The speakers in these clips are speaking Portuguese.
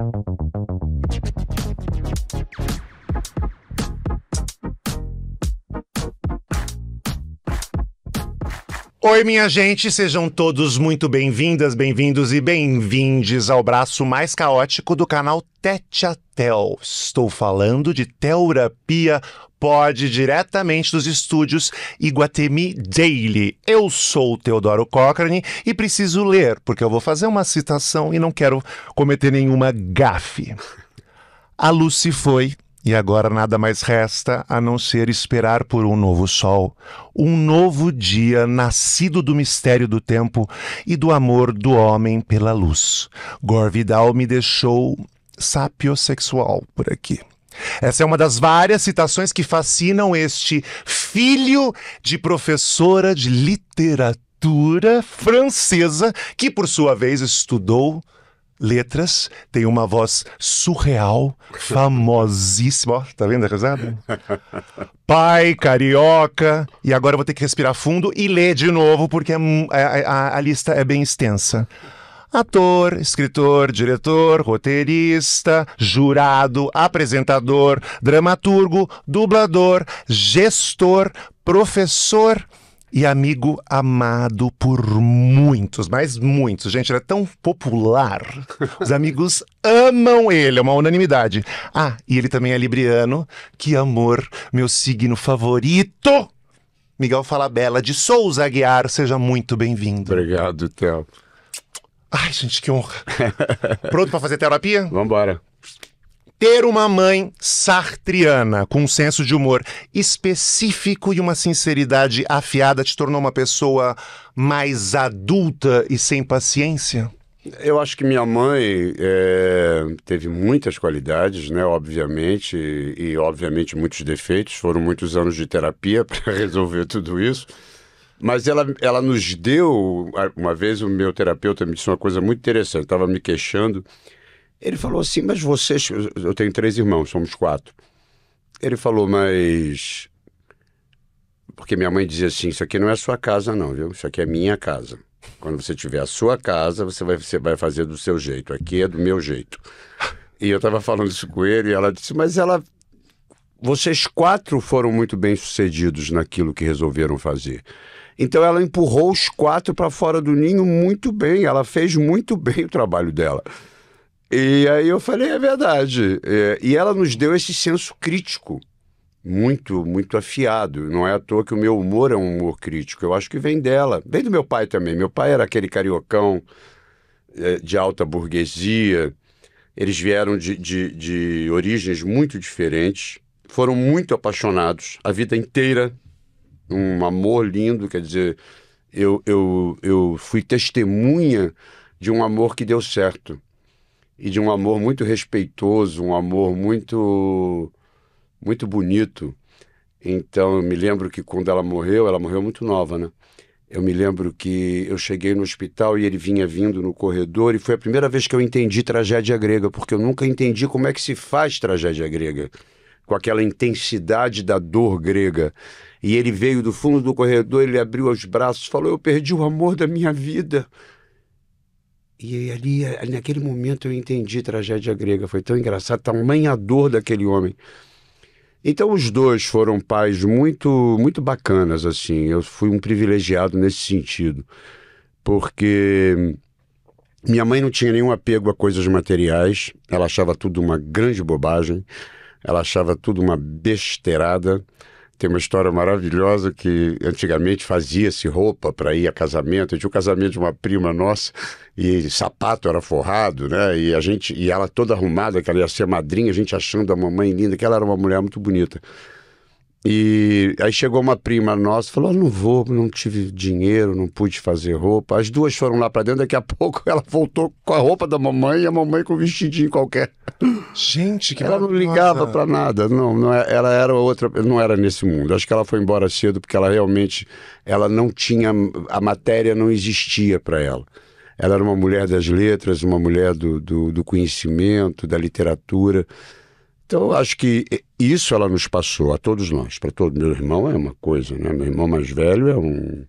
Thank you. Oi, minha gente, sejam todos muito bem-vindas, bem-vindos e bem-vindes ao braço mais caótico do canal Tete a Tel. Estou falando de terapia pode diretamente dos estúdios Iguatemi Daily. Eu sou Teodoro Cochrane e preciso ler, porque eu vou fazer uma citação e não quero cometer nenhuma gafe. A Lucy foi e agora nada mais resta a não ser esperar por um novo sol, um novo dia nascido do mistério do tempo e do amor do homem pela luz. Gore Vidal me deixou sapiosexual por aqui. Essa é uma das várias citações que fascinam este filho de professora de literatura francesa, que por sua vez estudou letras, tem uma voz surreal, famosíssima. Ó, tá vendo a risada? Pai, carioca. E agora eu vou ter que respirar fundo e ler de novo, porque a, é é, é, a, a lista é bem extensa. Ator, escritor, diretor, roteirista, jurado, apresentador, dramaturgo, dublador, gestor, professor e amigo amado por muitos, mas muitos. Gente, ele é tão popular. Os amigos amam ele, é uma unanimidade. Ah, e ele também é libriano. Que amor, meu signo favorito. Miguel Falabella de Souza Aguiar, seja muito bem-vindo. Obrigado, Theo. Ai, gente, que honra. Pronto para fazer terapia? Vambora ter uma mãe sartriana, com um senso de humor específico e uma sinceridade afiada, te tornou uma pessoa mais adulta e sem paciência? Eu acho que minha mãe é, teve muitas qualidades, né? Obviamente, e, obviamente muitos defeitos. Foram muitos anos de terapia para resolver tudo isso. Mas ela, ela nos deu. Uma vez o meu terapeuta me disse uma coisa muito interessante. Estava me queixando ele falou assim, mas vocês. Eu tenho três irmãos, somos quatro. Ele falou, mas. Porque minha mãe dizia assim: Isso aqui não é sua casa, não, viu? Isso aqui é minha casa. Quando você tiver a sua casa, você vai, você vai fazer do seu jeito. Aqui é do meu jeito. E eu estava falando isso com ele e ela disse: Mas ela. Vocês quatro foram muito bem sucedidos naquilo que resolveram fazer. Então ela empurrou os quatro para fora do ninho muito bem. Ela fez muito bem o trabalho dela. E aí eu falei, é verdade. É, e ela nos deu esse senso crítico muito, muito afiado. Não é à toa que o meu humor é um humor crítico. Eu acho que vem dela. Vem do meu pai também. Meu pai era aquele cariocão é, de alta burguesia. Eles vieram de, de, de origens muito diferentes. Foram muito apaixonados a vida inteira. Um amor lindo. Quer dizer, eu, eu, eu fui testemunha de um amor que deu certo e de um amor muito respeitoso, um amor muito muito bonito. Então eu me lembro que quando ela morreu, ela morreu muito nova, né? Eu me lembro que eu cheguei no hospital e ele vinha vindo no corredor e foi a primeira vez que eu entendi tragédia grega, porque eu nunca entendi como é que se faz tragédia grega, com aquela intensidade da dor grega. E ele veio do fundo do corredor, ele abriu os braços, falou: "Eu perdi o amor da minha vida". E ali, naquele momento, eu entendi tragédia grega. Foi tão engraçado, tamanha dor daquele homem. Então, os dois foram pais muito, muito bacanas, assim. Eu fui um privilegiado nesse sentido, porque minha mãe não tinha nenhum apego a coisas materiais. Ela achava tudo uma grande bobagem. Ela achava tudo uma besteirada. Tem uma história maravilhosa que antigamente fazia-se roupa para ir a casamento. Eu tinha o um casamento de uma prima nossa e sapato era forrado, né? E a gente e ela toda arrumada, que ela ia ser madrinha, a gente achando a mamãe linda, que ela era uma mulher muito bonita. E aí chegou uma prima nossa, falou: ah, "Não vou, não tive dinheiro, não pude fazer roupa". As duas foram lá para dentro, daqui a pouco ela voltou com a roupa da mamãe e a mamãe com o vestidinho qualquer. Gente, que Ela não ligava para nada, não, não, é, ela era outra, não era nesse mundo. Acho que ela foi embora cedo porque ela realmente ela não tinha a matéria não existia para ela. Ela era uma mulher das letras, uma mulher do, do, do conhecimento, da literatura. Então, acho que isso ela nos passou, a todos nós. Para todo meu irmão é uma coisa, né? Meu irmão mais velho é um,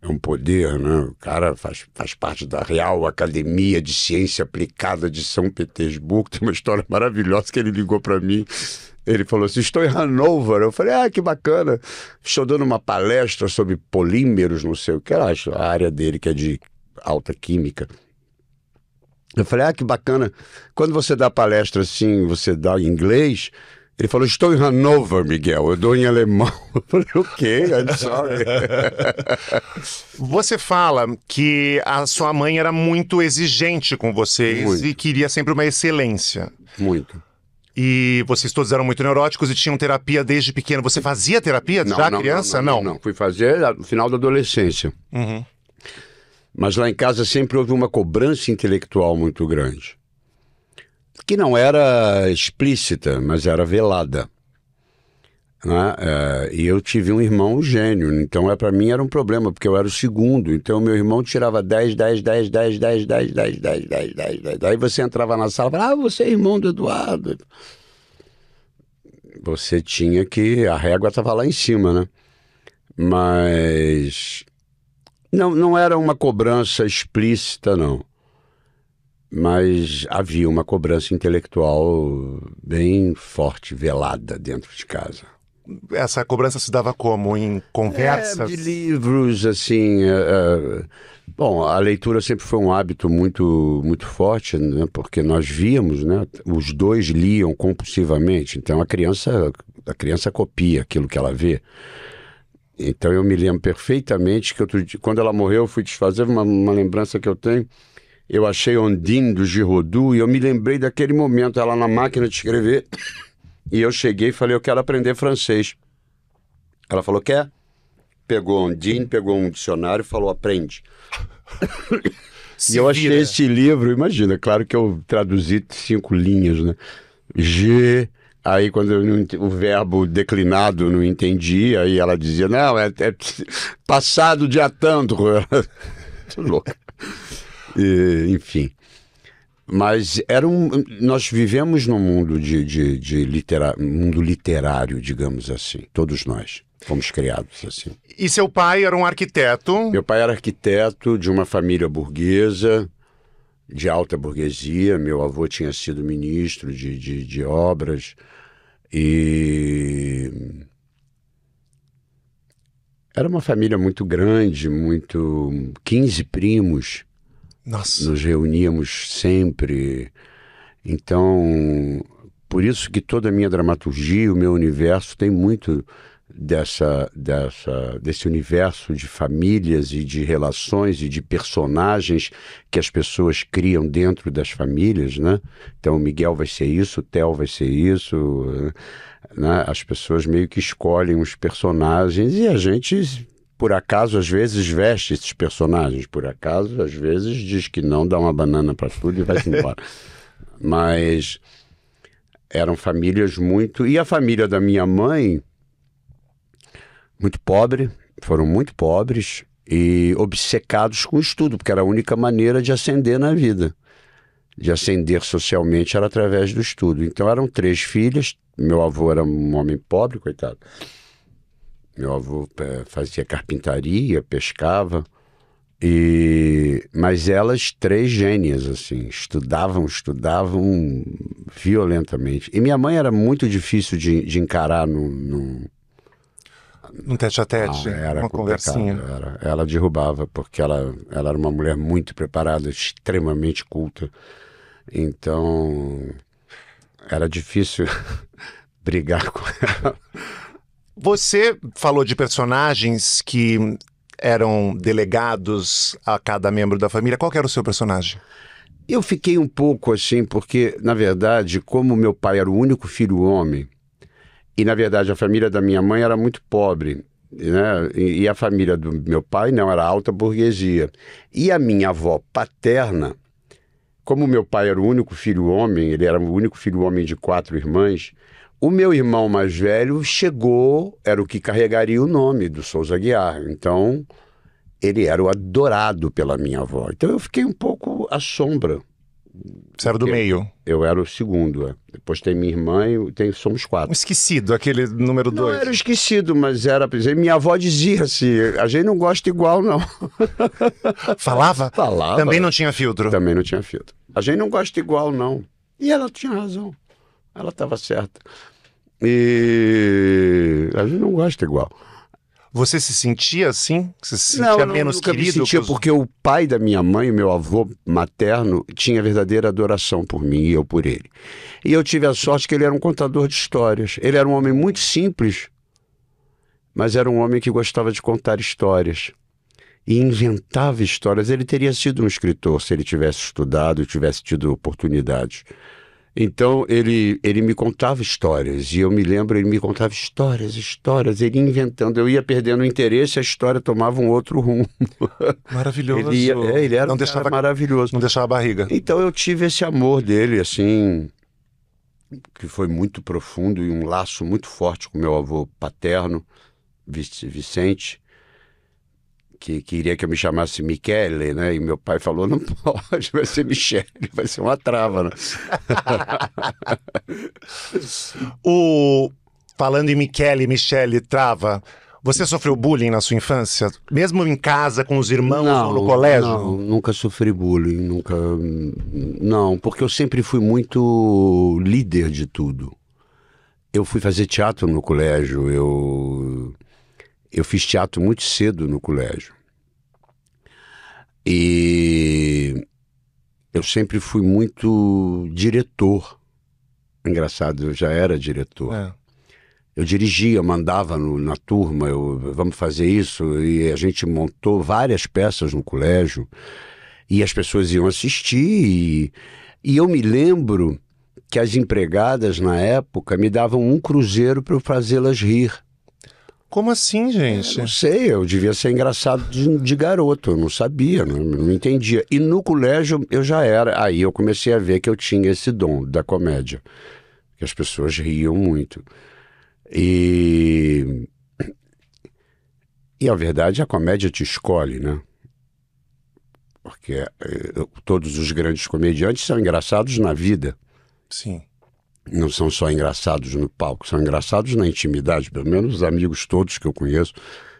é um poder, né? O cara faz, faz parte da Real Academia de Ciência Aplicada de São Petersburgo. Tem uma história maravilhosa que ele ligou para mim. Ele falou assim: Estou em Hanover. Eu falei: Ah, que bacana. Estou dando uma palestra sobre polímeros, não sei o que. Acho a área dele, que é de alta química. Eu falei, ah, que bacana. Quando você dá palestra assim, você dá em inglês. Ele falou, estou em Hanover, Miguel, eu dou em alemão. Eu falei, ok quê? I'm sorry. Você fala que a sua mãe era muito exigente com vocês muito. e queria sempre uma excelência. Muito. E vocês todos eram muito neuróticos e tinham terapia desde pequeno. Você fazia terapia não, já não, criança? Não, não, não, Fui fazer no final da adolescência. Uhum. Mas lá em casa sempre houve uma cobrança intelectual muito grande, que não era explícita, mas era velada. Né? É, e eu tive um irmão gênio, então é, para mim era um problema, porque eu era o segundo. Então meu irmão tirava 10, 10, 10, 10, 10, 10, 10, 10, 10, 10, 10. Aí você entrava na sala e falava, ah, você é irmão do Eduardo. Você tinha que. A régua estava lá em cima, né? Mas não, não era uma cobrança explícita, não. Mas havia uma cobrança intelectual bem forte, velada dentro de casa. Essa cobrança se dava como? Em conversas? É, de livros, assim. É, é. bom, a leitura sempre foi um hábito muito, muito forte, né? porque nós víamos, né? os dois liam compulsivamente. Então a criança, a criança copia aquilo que ela vê. Então eu me lembro perfeitamente que outro dia, quando ela morreu, eu fui desfazer uma, uma lembrança que eu tenho. Eu achei Ondine do Girrodu e eu me lembrei daquele momento, ela na máquina de escrever. E eu cheguei e falei: Eu quero aprender francês. Ela falou: Quer? Pegou Ondine, pegou um dicionário e falou: Aprende. e eu achei vira. este livro, imagina, claro que eu traduzi cinco linhas, né? G. Aí, quando eu, o verbo declinado não entendia, aí ela dizia: Não, é, é passado de tanto. louca. E, enfim. Mas era um, nós vivemos num mundo, de, de, de litera, mundo literário, digamos assim, todos nós. Fomos criados assim. E seu pai era um arquiteto? Meu pai era arquiteto de uma família burguesa de alta burguesia. Meu avô tinha sido ministro de, de, de obras e era uma família muito grande, muito 15 primos. Nossa. Nos reuníamos sempre. Então, por isso que toda a minha dramaturgia, o meu universo tem muito dessa, dessa, desse universo de famílias e de relações e de personagens que as pessoas criam dentro das famílias, né? Então, Miguel vai ser isso, o Theo vai ser isso, né? As pessoas meio que escolhem os personagens e a gente por acaso às vezes veste esses personagens, por acaso às vezes diz que não, dá uma banana para tudo e vai embora. Mas eram famílias muito. E a família da minha mãe muito pobre, foram muito pobres e obcecados com o estudo, porque era a única maneira de ascender na vida. De ascender socialmente era através do estudo. Então eram três filhas. Meu avô era um homem pobre, coitado. Meu avô é, fazia carpintaria, pescava. E mas elas três gênias assim, estudavam, estudavam violentamente. E minha mãe era muito difícil de, de encarar no, no um tete a tete, não, era uma conversinha. Era. Ela derrubava, porque ela, ela era uma mulher muito preparada, extremamente culta. Então, era difícil brigar com ela. Você falou de personagens que eram delegados a cada membro da família. Qual era o seu personagem? Eu fiquei um pouco assim, porque, na verdade, como meu pai era o único filho homem, e, na verdade, a família da minha mãe era muito pobre. Né? E, a família do meu pai não era alta burguesia. E a minha avó paterna, como meu pai era o único filho homem, ele era o único filho homem de quatro irmãs, o meu irmão mais velho chegou, era o que carregaria o nome do Souza Guiar. Então, ele era o adorado pela minha avó. Então, eu fiquei um pouco à sombra você era do eu, meio? Eu era o segundo. É. Depois tem minha irmã e tem, somos quatro. Um esquecido, aquele número não dois. Não era esquecido, mas era. Minha avó dizia assim: a gente não gosta igual, não. Falava? Falava. Também não tinha filtro? Também não tinha filtro. A gente não gosta igual, não. E ela tinha razão. Ela estava certa. E a gente não gosta igual. Você se sentia assim? Você se sentia não, menos querido? Me sentia que os... porque o pai da minha mãe, o meu avô materno, tinha verdadeira adoração por mim e eu por ele. E eu tive a sorte que ele era um contador de histórias. Ele era um homem muito simples, mas era um homem que gostava de contar histórias e inventava histórias. Ele teria sido um escritor se ele tivesse estudado, tivesse tido oportunidades. Então ele, ele me contava histórias, e eu me lembro, ele me contava histórias, histórias, ele inventando. Eu ia perdendo o interesse, a história tomava um outro rumo. Maravilhoso. Ele, ia, é, ele era não um deixava, maravilhoso. Não deixava a barriga. Então eu tive esse amor dele, assim, que foi muito profundo e um laço muito forte com meu avô paterno, Vicente que queria que eu me chamasse Michele, né? E meu pai falou: não pode, vai ser Michele, vai ser uma trava. Né? o... Falando em Michele, Michele, trava. Você sofreu bullying na sua infância? Mesmo em casa, com os irmãos não, ou no colégio? Não, nunca sofri bullying, nunca. Não, porque eu sempre fui muito líder de tudo. Eu fui fazer teatro no colégio, eu eu fiz teatro muito cedo no colégio. E eu sempre fui muito diretor. Engraçado, eu já era diretor. É. Eu dirigia, mandava no, na turma, eu, vamos fazer isso. E a gente montou várias peças no colégio. E as pessoas iam assistir. E, e eu me lembro que as empregadas na época me davam um cruzeiro para eu fazê-las rir. Como assim, gente? Eu não sei, eu devia ser engraçado de, de garoto, eu não sabia, não, não, entendia. E no colégio eu já era, aí eu comecei a ver que eu tinha esse dom da comédia, que as pessoas riam muito. E. E a verdade, é a comédia te escolhe, né? Porque eh, eu, todos os grandes comediantes são engraçados na vida. Sim não são só engraçados no palco, são engraçados na intimidade, pelo menos os amigos todos que eu conheço,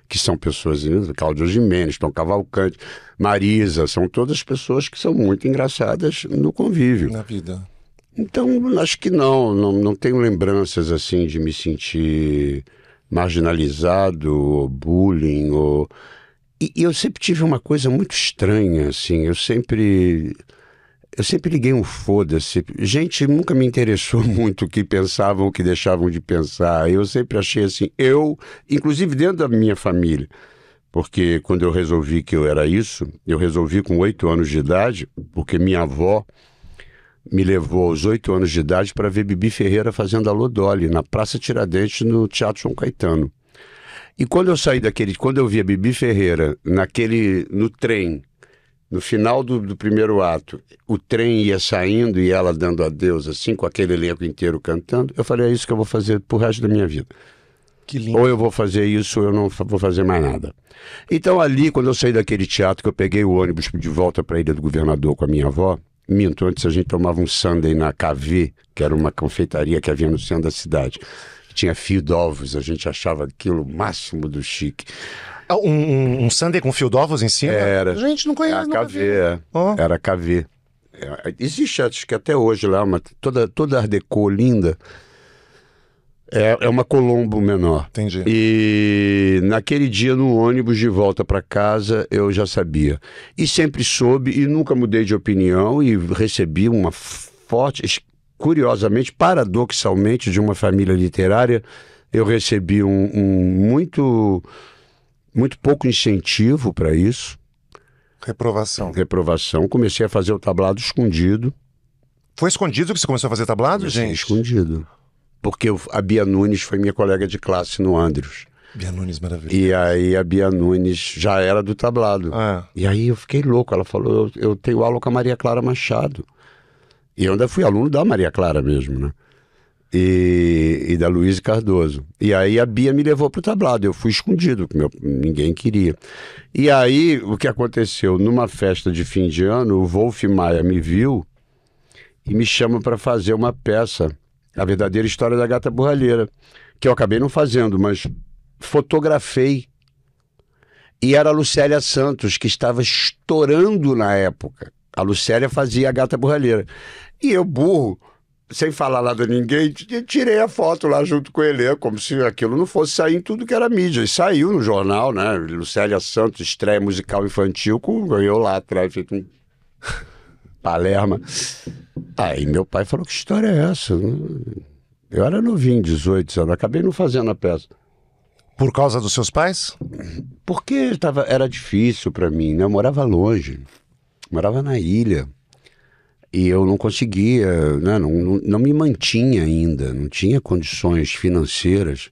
que são pessoas, né, Cláudio Jimenez, Tom Cavalcante, Marisa, são todas pessoas que são muito engraçadas no convívio. Na vida. Então, acho que não, não, não tenho lembranças assim de me sentir marginalizado, ou bullying, ou... E, e eu sempre tive uma coisa muito estranha, assim, eu sempre eu sempre liguei um foda-se. Gente, nunca me interessou muito o que pensavam, o que deixavam de pensar. Eu sempre achei assim, eu, inclusive dentro da minha família, porque quando eu resolvi que eu era isso, eu resolvi com oito anos de idade, porque minha avó me levou aos oito anos de idade para ver Bibi Ferreira fazendo a Lodoli, na Praça Tiradentes, no Teatro João Caetano. E quando eu saí daquele, quando eu via Bibi Ferreira naquele, no trem, no final do, do, primeiro ato, o trem ia saindo e ela dando adeus, assim, com aquele elenco inteiro cantando. Eu falei, é isso que eu vou fazer pro resto da minha vida. Que lindo. Ou eu vou fazer isso, ou eu não vou fazer mais nada. Então, ali, quando eu saí daquele teatro, que eu peguei o ônibus de volta para a Ilha do Governador com a minha avó, minto, antes a gente tomava um sundae na KV, que era uma confeitaria que havia no centro da cidade. Tinha fio de ovos, a gente achava aquilo o máximo do chique. Ah, um, um Sunday com fio d'ovos em cima? Era. A gente não conhece. Era KV, oh. Era KV. É, existe, acho que até hoje lá, uma, toda, toda Art Deco linda. É, é uma Colombo menor. Entendi. E naquele dia, no ônibus de volta para casa, eu já sabia. E sempre soube e nunca mudei de opinião e recebi uma forte. Curiosamente, paradoxalmente, de uma família literária, eu recebi um, um muito muito pouco incentivo para isso. Reprovação. Reprovação. Comecei a fazer o tablado escondido. Foi escondido que você começou a fazer tablado, Comecei gente? Escondido. Porque a Bia Nunes foi minha colega de classe no Andrews. Bia Nunes, maravilha E aí a Bia Nunes já era do tablado. Ah. E aí eu fiquei louco. Ela falou: eu, eu tenho aula com a Maria Clara Machado. E eu ainda fui aluno da Maria Clara mesmo, né? e, e da Luiz Cardoso. E aí a Bia me levou para o tablado, eu fui escondido, meu, ninguém queria. E aí o que aconteceu? Numa festa de fim de ano, o Wolf Maia me viu e me chama para fazer uma peça, A Verdadeira História da Gata Borralheira, que eu acabei não fazendo, mas fotografei. E era a Lucélia Santos, que estava estourando na época. A Lucélia fazia a Gata Borralheira. E eu, burro, sem falar nada a ninguém, tirei a foto lá junto com o como se aquilo não fosse sair em tudo que era mídia. E saiu no jornal, né? Lucélia Santos, estreia musical infantil, com eu lá atrás, feito um. Palerma. Aí meu pai falou: que história é essa? Eu era novinho, 18 anos, acabei não fazendo a peça. Por causa dos seus pais? Porque tava, era difícil para mim, né? Eu morava longe, morava na ilha e eu não conseguia, né? não, não, me mantinha ainda, não tinha condições financeiras.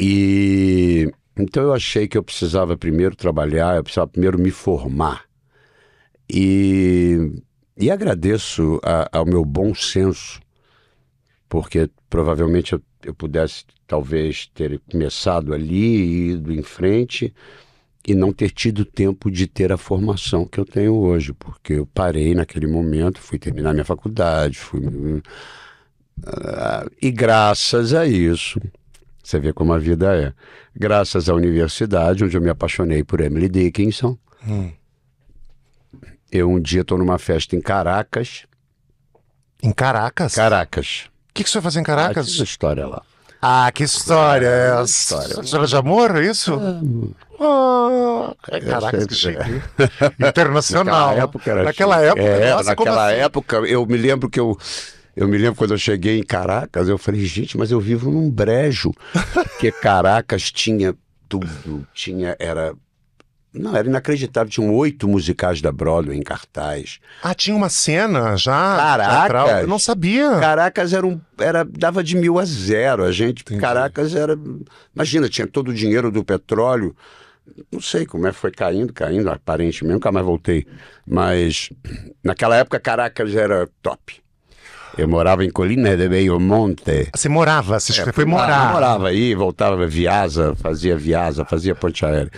E então eu achei que eu precisava primeiro trabalhar, eu precisava primeiro me formar. E, e agradeço a, ao meu bom senso, porque provavelmente eu, eu pudesse talvez ter começado ali e ido em frente e não ter tido tempo de ter a formação que eu tenho hoje, porque eu parei naquele momento, fui terminar minha faculdade, fui. Hum, ah, e graças a isso, você vê como a vida é. Graças à universidade, onde eu me apaixonei por Emily Dickinson. Hum. Eu um dia estou numa festa em Caracas. Em Caracas? Caracas. O que, que você vai fazer em Caracas? Ah, história lá. Ah, que história é essa? História. história de amor, é isso? Ah, ah é, caraca, que chique. É internacional. Naquela época era Naquela chique. época, é, nossa, naquela assim? época, eu me lembro que eu. Eu me lembro quando eu cheguei em Caracas, eu falei, gente, mas eu vivo num brejo. Porque Caracas tinha tudo. Tinha, era não, era inacreditável. Tinham oito musicais da Broadway em cartaz. Ah, tinha uma cena já? Caracas. Eu não sabia. Caracas era um. Era, dava de mil a zero. A gente. Entendi. Caracas era. Imagina, tinha todo o dinheiro do petróleo. Não sei como é, foi caindo, caindo, aparentemente, nunca mais voltei. Mas naquela época Caracas era top. Eu morava em Colina de Meio Monte. Ah, você morava, você é, foi morar. Eu morava aí, voltava Viasa, fazia Viasa, fazia Ponte Aérea.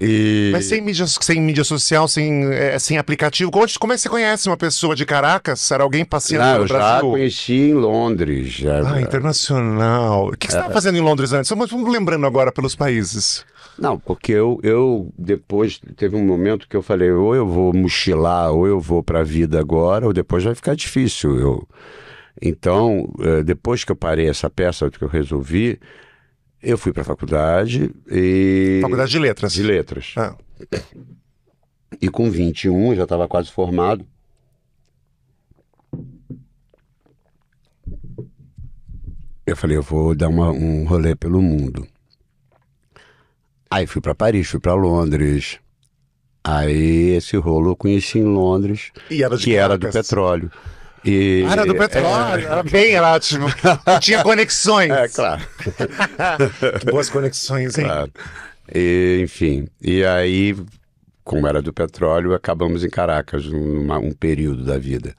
E... Mas sem mídia, sem mídia social, sem, é, sem aplicativo, como é que você conhece uma pessoa de Caracas? Era alguém passeando no Brasil? Eu já conheci em Londres. Já... Ah, internacional. O que, que você estava é. fazendo em Londres antes? Vamos lembrando agora pelos países. Não, porque eu, eu depois teve um momento que eu falei, ou eu vou mochilar, ou eu vou para a vida agora, ou depois vai ficar difícil. Eu... Então, eh, depois que eu parei essa peça que eu resolvi, eu fui para a faculdade e. Faculdade de Letras. De Letras. Ah. E com 21, já estava quase formado. Eu falei, eu vou dar uma, um rolê pelo mundo. Aí fui para Paris, fui para Londres. Aí esse rolo eu conheci em Londres, era que era do petróleo. E... Ah, era do petróleo, é... era bem tinha conexões. É, claro. Boas conexões, hein? Claro. E, enfim, e aí, como era do petróleo, acabamos em Caracas, um período da vida.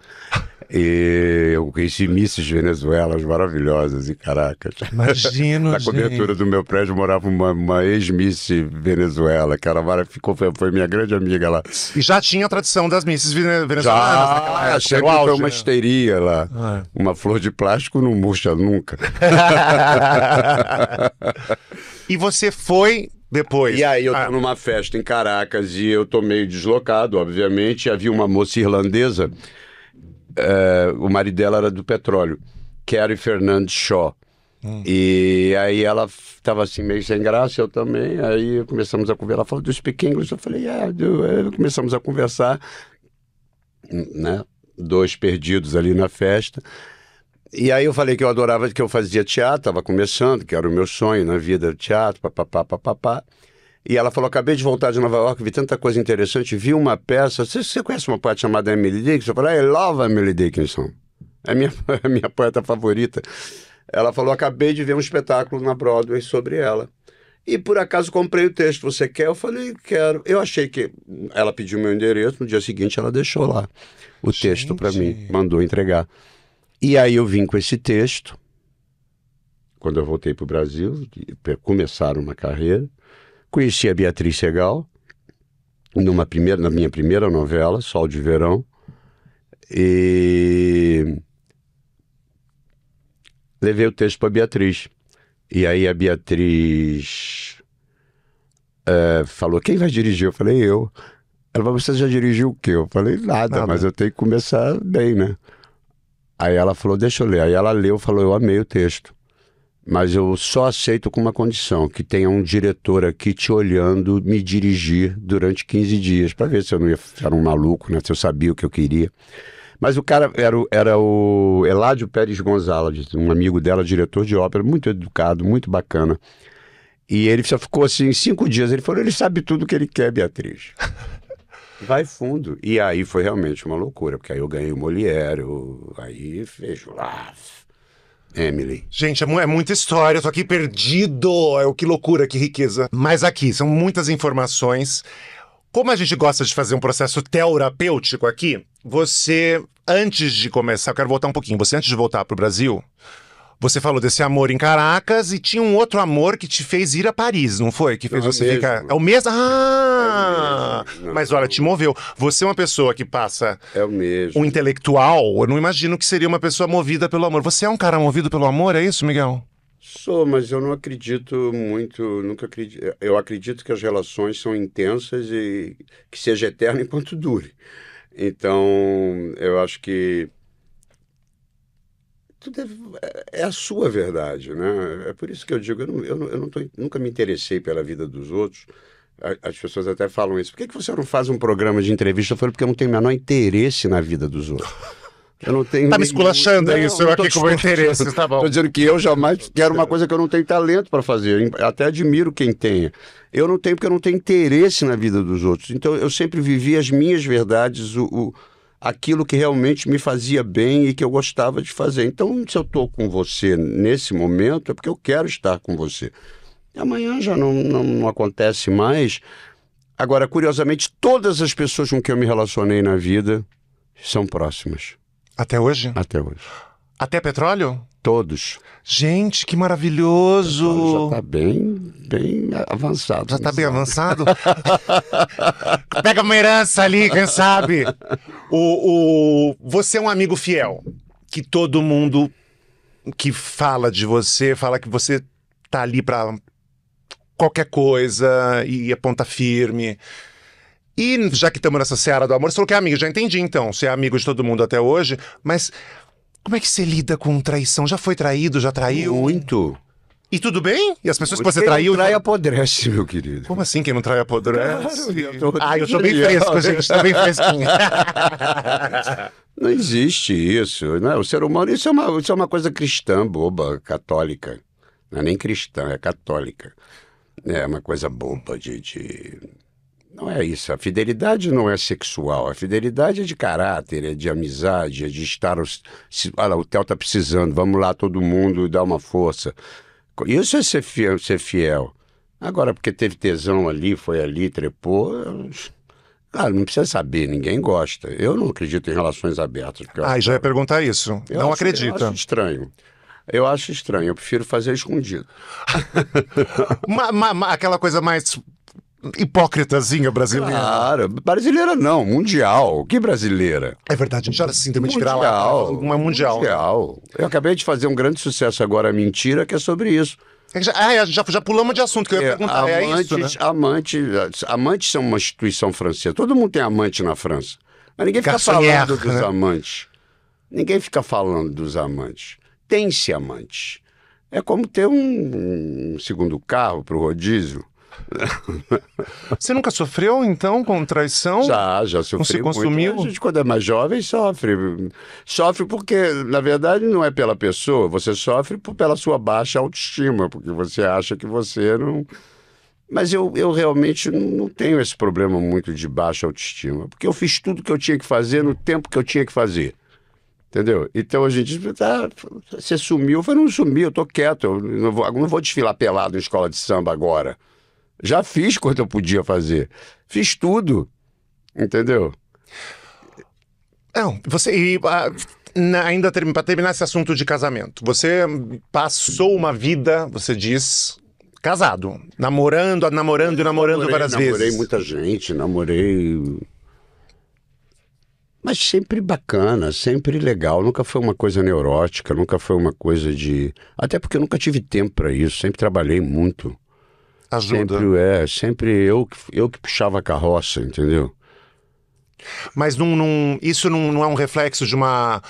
E eu conheci Misses Venezuelas maravilhosas em Caracas. Imagino. Na cobertura gente. do meu prédio morava uma, uma ex-Miss Venezuela, que era ficou, foi, foi, minha grande amiga lá. E já tinha a tradição das Misses venezuelanas já, naquela época. foi uma né? histeria lá. É. Uma flor de plástico não murcha nunca. e você foi depois. E aí eu tô ah. numa festa em Caracas e eu tô meio deslocado, obviamente. Havia uma moça irlandesa uh, o marido dela era do petróleo, Kerry Fernandes Shaw. Hum. E aí ela estava assim meio sem graça, eu também. Aí começamos a conversar. Ela falou do speak English. Eu falei, ah, yeah, começamos a conversar, né? Dois perdidos ali na festa. E aí eu falei que eu adorava que eu fazia teatro, estava começando, que era o meu sonho na vida, teatro, papapá, papapá. E ela falou: acabei de voltar de Nova York, vi tanta coisa interessante, vi uma peça. Você, você conhece uma poeta chamada Emily Dickinson? Eu falei: I love Emily Dickinson. É a minha, a é minha poeta favorita. Ela falou: acabei de ver um espetáculo na Broadway sobre ela. E por acaso comprei o texto. Você quer? Eu falei, quero. Eu achei que ela pediu meu endereço. No dia seguinte, ela deixou lá o Gente. texto para mim, mandou entregar. E aí eu vim com esse texto. Quando eu voltei para o Brasil, começar uma carreira. Conheci a Beatriz Segal numa primeira, na minha primeira novela, Sol de Verão. E levei o texto para Beatriz. E aí a Beatriz uh, falou: Quem vai dirigir? Eu falei: Eu. Ela falou: Você já dirigiu o quê? Eu falei: nada, nada, mas eu tenho que começar bem, né? Aí ela falou: Deixa eu ler. Aí ela leu, falou: Eu amei o texto. Mas eu só aceito com uma condição, que tenha um diretor aqui te olhando me dirigir durante 15 dias, para ver se eu não ia ficar um maluco, né? Se eu sabia o que eu queria. Mas o cara era, era o Eládio Pérez Gonzalez, um amigo dela, diretor de ópera, muito educado, muito bacana. E ele só ficou assim cinco dias. Ele falou: ele sabe tudo que ele quer, Beatriz. Vai fundo. E aí foi realmente uma loucura, porque aí eu ganhei o Molière, aí fez lá, Emily. Gente, é, é, muita história, eu tô aqui perdido. É o que loucura, que riqueza. Mas aqui, são muitas informações. Como a gente gosta de fazer um processo terapêutico aqui, você, antes de começar, eu quero voltar um pouquinho. Você, antes de voltar pro Brasil, você falou desse amor em Caracas e tinha um outro amor que te fez ir a Paris, não foi? Que fez é você mesmo. ficar. É o mesmo? Ah! É o mesmo. Mas olha, te moveu. Você é uma pessoa que passa. É o mesmo. Um intelectual, eu não imagino que seria uma pessoa movida pelo amor. Você é um cara movido pelo amor, é isso, Miguel? Sou, mas eu não acredito muito, nunca acredito. Eu acredito que as relações são intensas e que seja eterna enquanto dure. Então, eu acho que tudo é, é, a sua verdade, né? É por isso que eu digo, eu, não, eu, não, eu não tô, nunca me interessei pela vida dos outros. as pessoas até falam isso. Por que, que você não faz um programa de entrevista? Eu falo, porque eu não tenho o menor interesse na vida dos outros. Eu não tenho. Tá me esculachando nenhum... isso, eu aqui com o interesse, tá bom. Tô dizendo que eu jamais quero uma coisa que eu não tenho talento para fazer. Até admiro quem tenha. Eu não tenho porque eu não tenho interesse na vida dos outros. Então eu sempre vivi as minhas verdades, o, o aquilo que realmente me fazia bem e que eu gostava de fazer. Então, se eu estou com você nesse momento, é porque eu quero estar com você. E amanhã já não, não, não acontece mais. Agora, curiosamente, todas as pessoas com quem eu me relacionei na vida são próximas. Até hoje? Até hoje. Até petróleo? Todos. Gente, que maravilhoso! Então, já está bem, bem avançado. Já está né? bem avançado? Pega uma herança ali, quem sabe? O, o, você é um amigo fiel, que todo mundo que fala de você, fala que você tá ali para qualquer coisa e aponta é firme. E já que estamos nessa seara do amor, você falou que é amigo, já entendi então, você é amigo de todo mundo até hoje, mas como é que você lida com traição? Já foi traído, já traiu? Muito. E tudo bem? E as pessoas que você traiu? Quem trai apodrece, meu querido. Como assim quem não trai apodrece? Claro, eu tô, Ai, eu bem fresco, gente. Tá bem fresquinho. Não existe isso. não. Né? O ser humano... Isso é, uma, isso é uma coisa cristã, boba, católica. Não é nem cristã, é católica. É uma coisa boba de... de não é isso. A fidelidade não é sexual. A fidelidade é de caráter, é de amizade, é de estar. Os... Olha, o Theo está precisando, vamos lá todo mundo dar uma força. Isso é ser fiel. Ser fiel. Agora, porque teve tesão ali, foi ali, trepou. Cara, não precisa saber, ninguém gosta. Eu não acredito em relações abertas. Ah, já ia perguntar isso. Eu não acho, acredita. Eu acho estranho. Eu acho estranho, eu prefiro fazer escondido. ma, ma, ma, aquela coisa mais hipócritazinha brasileira. Claro, brasileira não, mundial. Que brasileira? É verdade, a gente olha síndrome mundial, de grau. Uma mundial. Né? Mundial. Eu acabei de fazer um grande sucesso agora, Mentira, que é sobre isso. É, já, já, já pulamos de assunto, que eu ia é, perguntar. É amantes, é isso, né? né? amante, amantes são uma instituição francesa. Todo mundo tem amante na França. Mas ninguém fica falando dos né? amantes. Ninguém fica falando dos amantes. Tem-se amante. É como ter um, um segundo carro para o rodízio. Você nunca sofreu, então, com traição? Já, já sofri. Não se consumiu? Muito. A gente, quando é mais jovem, sofre. Sofre porque, na verdade, não é pela pessoa, você sofre pela sua baixa autoestima, porque você acha que você não. Mas eu, eu realmente não tenho esse problema muito de baixa autoestima, porque eu fiz tudo que eu tinha que fazer no tempo que eu tinha que fazer. Entendeu? Então a gente tá, você sumiu, eu falei, não sumiu, eu tô quieto, eu não vou, não vou desfilar pelado em escola de samba agora. Já fiz quanto eu podia fazer. Fiz tudo. Entendeu? Não, você. E, a, ah, na, ainda ter, para terminar esse assunto de casamento, você passou uma vida, você diz, casado, namorando, namorando e namorando namorei, várias namorei vezes. Namorei muita gente, namorei. Mas sempre bacana, sempre legal. Nunca foi uma coisa neurótica, nunca foi uma coisa de. Até porque eu nunca tive tempo para isso, sempre trabalhei muito ajuda. Sempre é, sempre eu, eu que puxava a carroça, entendeu? Mas num, num, isso não, não é um reflexo de uma.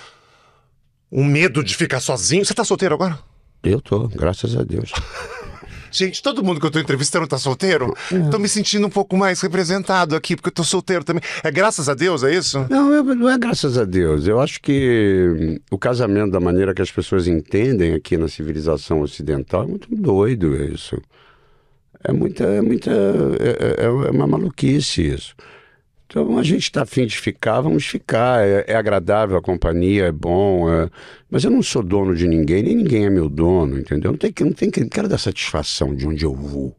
um medo de ficar sozinho? Você tá solteiro agora? Eu tô, graças a Deus. Gente, todo mundo que eu tô entrevistando tá solteiro? É. Tô me sentindo um pouco mais representado aqui, porque eu tô solteiro também. É graças a Deus, é isso? Não, não é graças a Deus. Eu acho que hum, o casamento, da maneira que as pessoas entendem aqui na civilização ocidental, é muito doido isso. É muita, é muita, é é, é, é uma maluquice isso. Então a gente está afim de ficar, vamos ficar. É, é agradável a companhia, é bom. É... Mas eu não sou dono de ninguém, nem ninguém é meu dono, entendeu? Não tem que, não tem que, quero dar satisfação de onde eu vou,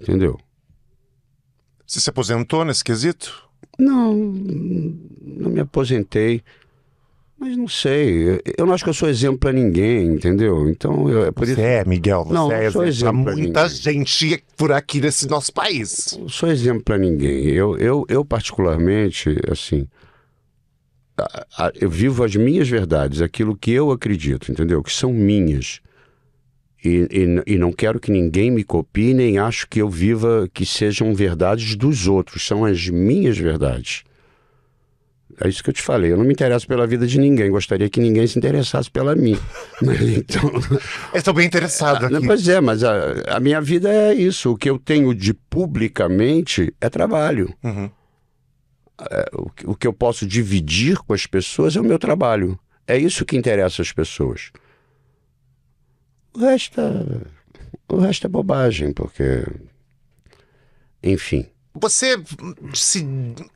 entendeu? Você se aposentou nesse quesito? Não, não me aposentei. Mas não sei, eu não acho que eu sou exemplo para ninguém, entendeu? Então, eu, é por isso... Você é, Miguel, você não, é exemplo, exemplo pra muita gente por aqui nesse nosso país. Eu sou exemplo para ninguém. Eu, eu, eu, particularmente, assim, eu vivo as minhas verdades, aquilo que eu acredito, entendeu? Que são minhas. E, e, e, não quero que ninguém me copie, nem acho que eu viva que sejam verdades dos outros, são as minhas verdades. É isso que eu te falei. Eu não me interesso pela vida de ninguém. Gostaria que ninguém se interessasse pela minha. mas, então... Eu estou bem interessado ah, aqui. Pois é, mas a, a, minha vida é isso. O que eu tenho de publicamente é trabalho. Uhum. É, o, o que eu posso dividir com as pessoas é o meu trabalho. É isso que interessa as pessoas. O resto é, o resto é bobagem, porque. Enfim. Você se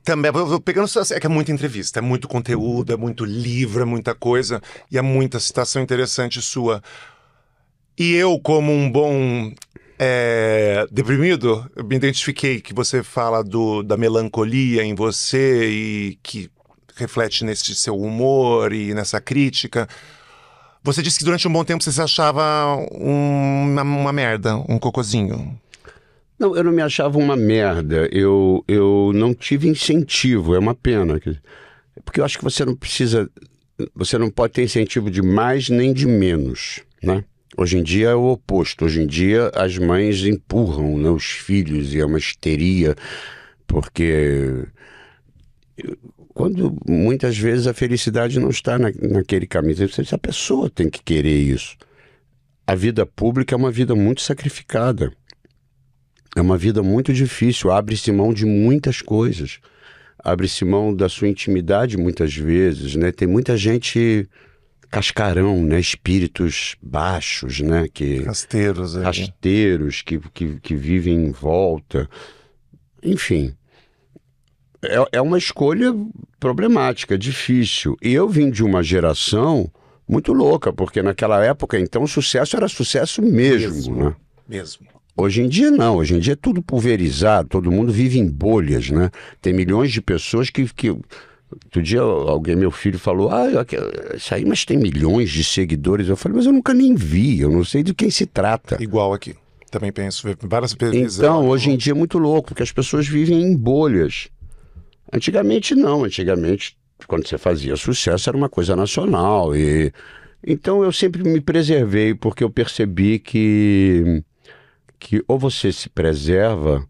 também pegando é que é muita entrevista, é muito conteúdo, é muito livro, é muita coisa e é muita citação interessante sua. E eu, como um bom é, deprimido, me identifiquei que você fala do, da melancolia em você e que reflete nesse seu humor e nessa crítica. Você disse que durante um bom tempo você se achava uma, uma merda, um cocozinho. Não, eu não me achava uma merda. Eu, eu não tive incentivo, é uma pena. Porque eu acho que você não precisa. Você não pode ter incentivo de mais nem de menos, né? Hoje em dia é o oposto. Hoje em dia as mães empurram né, os filhos e é uma histeria, porque quando muitas vezes a felicidade não está na, naquele caminho, a pessoa tem que querer isso. A vida pública é uma vida muito sacrificada. É uma vida muito difícil, abre-se mão de muitas coisas. Abre-se mão da sua intimidade muitas vezes, né? Tem muita gente cascarão, né? Espíritos baixos, né? Que, rasteiros. É. Rasteiros, que, que, que vivem em volta. Enfim, é, é uma escolha problemática, difícil. E eu vim de uma geração muito louca, porque naquela época, então, sucesso era sucesso mesmo, mesmo. né? Mesmo. Hoje em dia não, hoje em dia é tudo pulverizado, todo mundo vive em bolhas, né? Tem milhões de pessoas que, que Outro dia alguém, meu filho, falou: Ah, isso aí, mas tem milhões de seguidores. Eu falei, mas eu nunca nem vi, eu não sei de quem se trata. Igual aqui. Também penso, várias pesquisas. Então, ah, hoje em dia é muito louco, porque as pessoas vivem em bolhas. Antigamente não, antigamente, quando você fazia sucesso, era uma coisa nacional. E... Então eu sempre me preservei, porque eu percebi que que ou você se preserva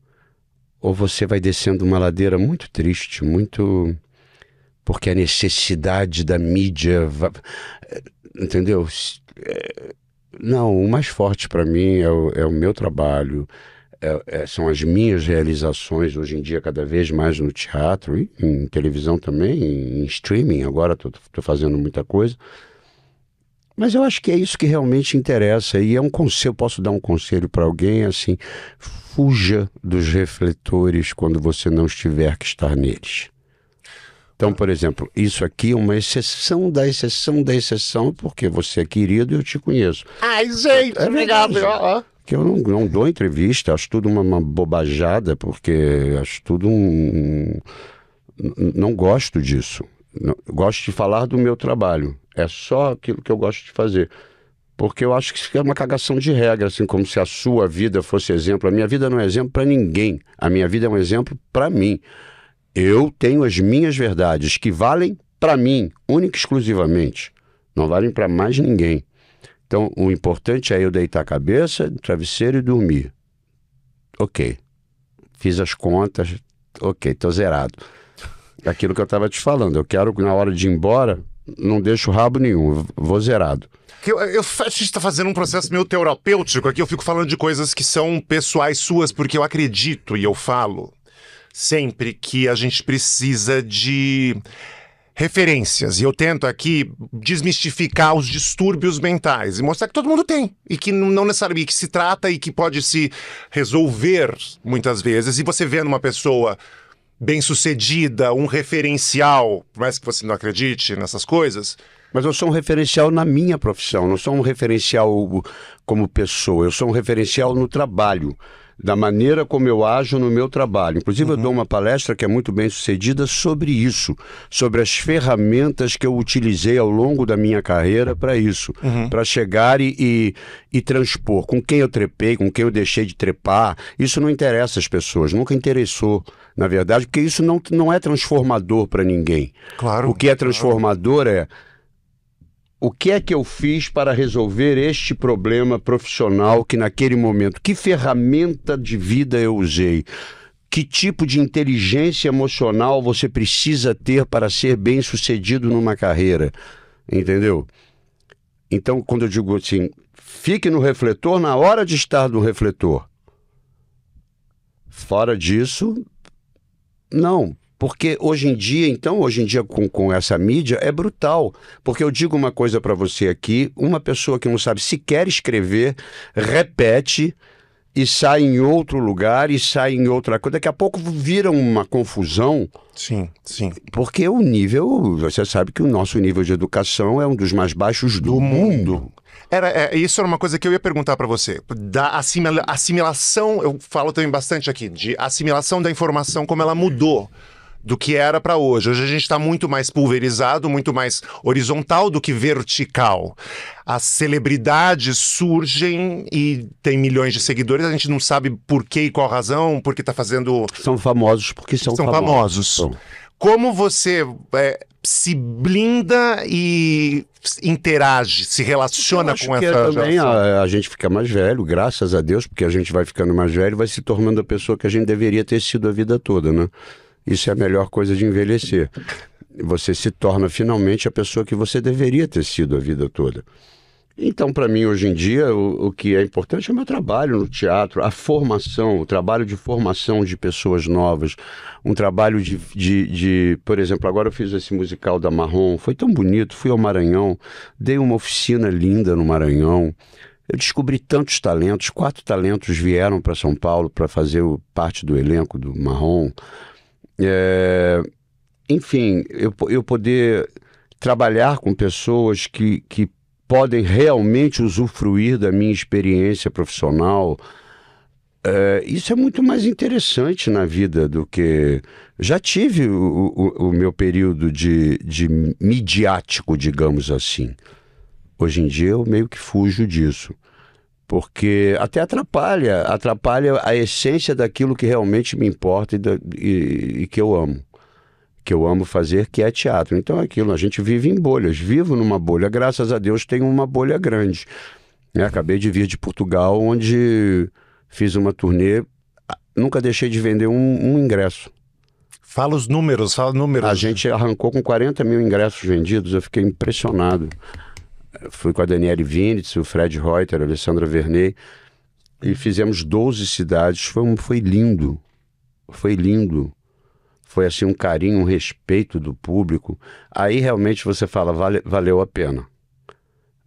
ou você vai descendo uma ladeira muito triste, muito porque a necessidade da mídia, va... entendeu? É, não, o mais forte para mim é o, é o, meu trabalho, é, é, são as minhas realizações hoje em dia cada vez mais no teatro e em televisão também, em streaming. Agora estou fazendo muita coisa. Mas eu acho que é isso que realmente interessa. E é um conselho, posso dar um conselho para alguém assim: fuja dos refletores quando você não estiver que estar neles. Então, por exemplo, isso aqui é uma exceção da exceção da exceção, porque você é querido e eu te conheço. Ai, gente, é obrigado. que eu não, não, dou entrevista, acho tudo uma, uma bobajada, porque acho tudo um. um não gosto disso. Não, gosto de falar do meu trabalho. É só aquilo que eu gosto de fazer. Porque eu acho que isso é uma cagação de regra, assim como se a sua vida fosse exemplo. A minha vida não é exemplo para ninguém. A minha vida é um exemplo para mim. Eu tenho as minhas verdades que valem para mim, única e exclusivamente. Não valem para mais ninguém. Então, o importante é eu deitar a cabeça no travesseiro e dormir. Ok. Fiz as contas. Ok, tô zerado. Aquilo que eu estava te falando. Eu quero, na hora de ir embora, não deixo rabo nenhum, vou zerado. Eu, eu, a gente está fazendo um processo meio terapêutico aqui, eu fico falando de coisas que são pessoais suas, porque eu acredito e eu falo sempre que a gente precisa de referências. E eu tento aqui desmistificar os distúrbios mentais e mostrar que todo mundo tem e que não necessariamente que se trata e que pode se resolver muitas vezes. E você vendo uma pessoa bem-sucedida, um referencial, por mais que você não acredite nessas coisas. Mas eu sou um referencial na minha profissão, não sou um referencial como pessoa, eu sou um referencial no trabalho da maneira como eu ajo no meu trabalho. Inclusive, uhum. eu dou uma palestra que é muito bem sucedida sobre isso, sobre as ferramentas que eu utilizei ao longo da minha carreira para isso, uhum. para chegar e, e, e, transpor com quem eu trepei, com quem eu deixei de trepar. Isso não interessa as pessoas, nunca interessou, na verdade, porque isso não, não é transformador para ninguém. Claro. O que é transformador claro. é o que é que eu fiz para resolver este problema profissional que naquele momento, que ferramenta de vida eu usei? Que tipo de inteligência emocional você precisa ter para ser bem sucedido numa carreira? Entendeu? Então, quando eu digo assim, fique no refletor na hora de estar no refletor. Fora disso, não, porque hoje em dia, então, hoje em dia com, com essa mídia, é brutal. Porque eu digo uma coisa para você aqui: uma pessoa que não sabe sequer escrever, repete e sai em outro lugar e sai em outra coisa. Daqui a pouco vira uma confusão. Sim, sim. Porque o nível, você sabe que o nosso nível de educação é um dos mais baixos do, do mundo. mundo. Era, é, isso era uma coisa que eu ia perguntar para você. Da assimila assimilação, eu falo também bastante aqui, de assimilação da informação, como ela mudou. Hum do que era para hoje. Hoje a gente está muito mais pulverizado, muito mais horizontal do que vertical. As celebridades surgem e tem milhões de seguidores, a gente não sabe por que e qual razão, porque está fazendo. São famosos porque são, são famosos. famosos. Como você é, se blinda e interage, se relaciona então, com é essa é, também a, a, gente fica mais velho, graças a Deus, porque a gente vai ficando mais velho, vai se tornando a pessoa que a gente deveria ter sido a vida toda, né? Isso é a melhor coisa de envelhecer. Você se torna finalmente a pessoa que você deveria ter sido a vida toda. Então, para mim, hoje em dia, o, o, que é importante é o meu trabalho no teatro, a formação, o trabalho de formação de pessoas novas, um trabalho de, de, de, Por exemplo, agora eu fiz esse musical da Marrom, foi tão bonito, fui ao Maranhão, dei uma oficina linda no Maranhão. Eu descobri tantos talentos, quatro talentos vieram para São Paulo para fazer parte do elenco do Marrom é, enfim, eu, eu poder trabalhar com pessoas que, que podem realmente usufruir da minha experiência profissional. É, isso é muito mais interessante na vida do que. Já tive o, o, o meu período de, de midiático, digamos assim. Hoje em dia eu meio que fujo disso porque até atrapalha atrapalha a essência daquilo que realmente me importa e, da, e, e que eu amo que eu amo fazer, que é teatro. Então é aquilo, a gente vive em bolhas, vivo numa bolha. Graças a Deus tenho uma bolha grande. Eu né, acabei de vir de Portugal, onde fiz uma turnê, nunca deixei de vender um, um ingresso. Fala os números, fala números. A gente arrancou com 40 mil ingressos vendidos, eu fiquei impressionado. Fui com a Daniele Vinitz, o Fred Reuter, a Alessandra Vernet, e fizemos 12 cidades. Foi, foi lindo, foi lindo. Foi assim um carinho, um respeito do público. Aí realmente você fala, vale, valeu a pena.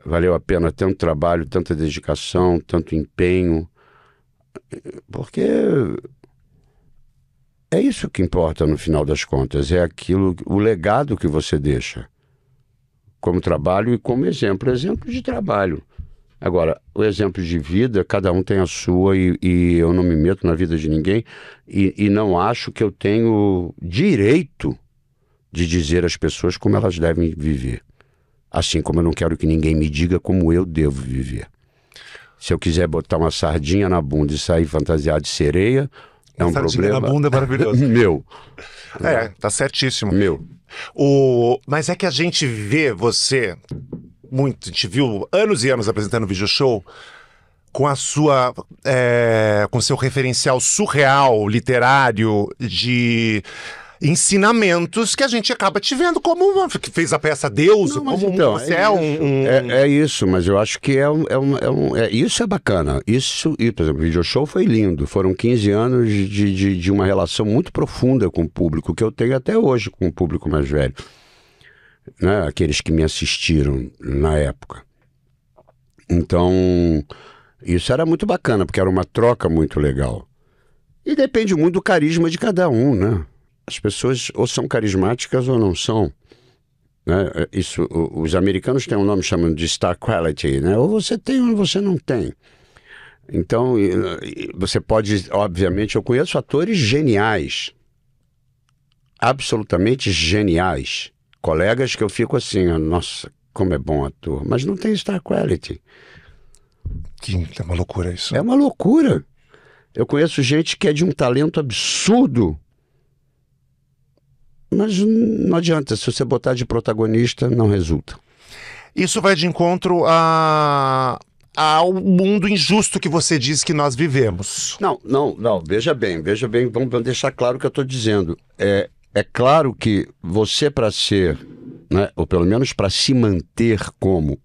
Valeu a pena tanto trabalho, tanta dedicação, tanto empenho. Porque é isso que importa no final das contas, é aquilo, o legado que você deixa como trabalho e como exemplo. Exemplo de trabalho. Agora, o exemplo de vida, cada um tem a sua e, e eu não me meto na vida de ninguém e, e, não acho que eu tenho direito de dizer às pessoas como elas devem viver. Assim como eu não quero que ninguém me diga como eu devo viver. Se eu quiser botar uma sardinha na bunda e sair fantasiado de sereia, é um sardinha problema. Sardinha na bunda é maravilhoso. meu. É, é, tá certíssimo. Meu. O... Mas é que a gente vê você muito, a gente viu anos e anos apresentando vídeo show com a sua é, com seu referencial surreal literário de ensinamentos que a gente acaba te vendo como uma, que fez a peça Deus, não, como então, você é, é um, um... É, é, isso, mas eu acho que é um, é um, é um é, isso é bacana. Isso, e, por exemplo, o video show foi lindo. Foram 15 anos de, de, de uma relação muito profunda com o público que eu tenho até hoje com o público mais velho. Né? Aqueles que me assistiram na época. Então, isso era muito bacana, porque era uma troca muito legal. E depende muito do carisma de cada um, né? as pessoas ou são carismáticas ou não são. Né? É, isso, os americanos têm um nome chamado de star quality, né? Ou você tem ou você não tem. Então, você pode, obviamente, eu conheço atores geniais, absolutamente geniais, colegas que eu fico assim, nossa, como é bom ator, mas não tem star quality. Que é uma loucura isso. É uma loucura. Eu conheço gente que é de um talento absurdo mas não adianta, se você botar de protagonista, não resulta. Isso vai de encontro a ao mundo injusto que você diz que nós vivemos. Não, não, não. Veja bem, veja bem, vamos deixar claro o que eu estou dizendo. É, é claro que você, para ser, né, ou pelo menos para se manter como.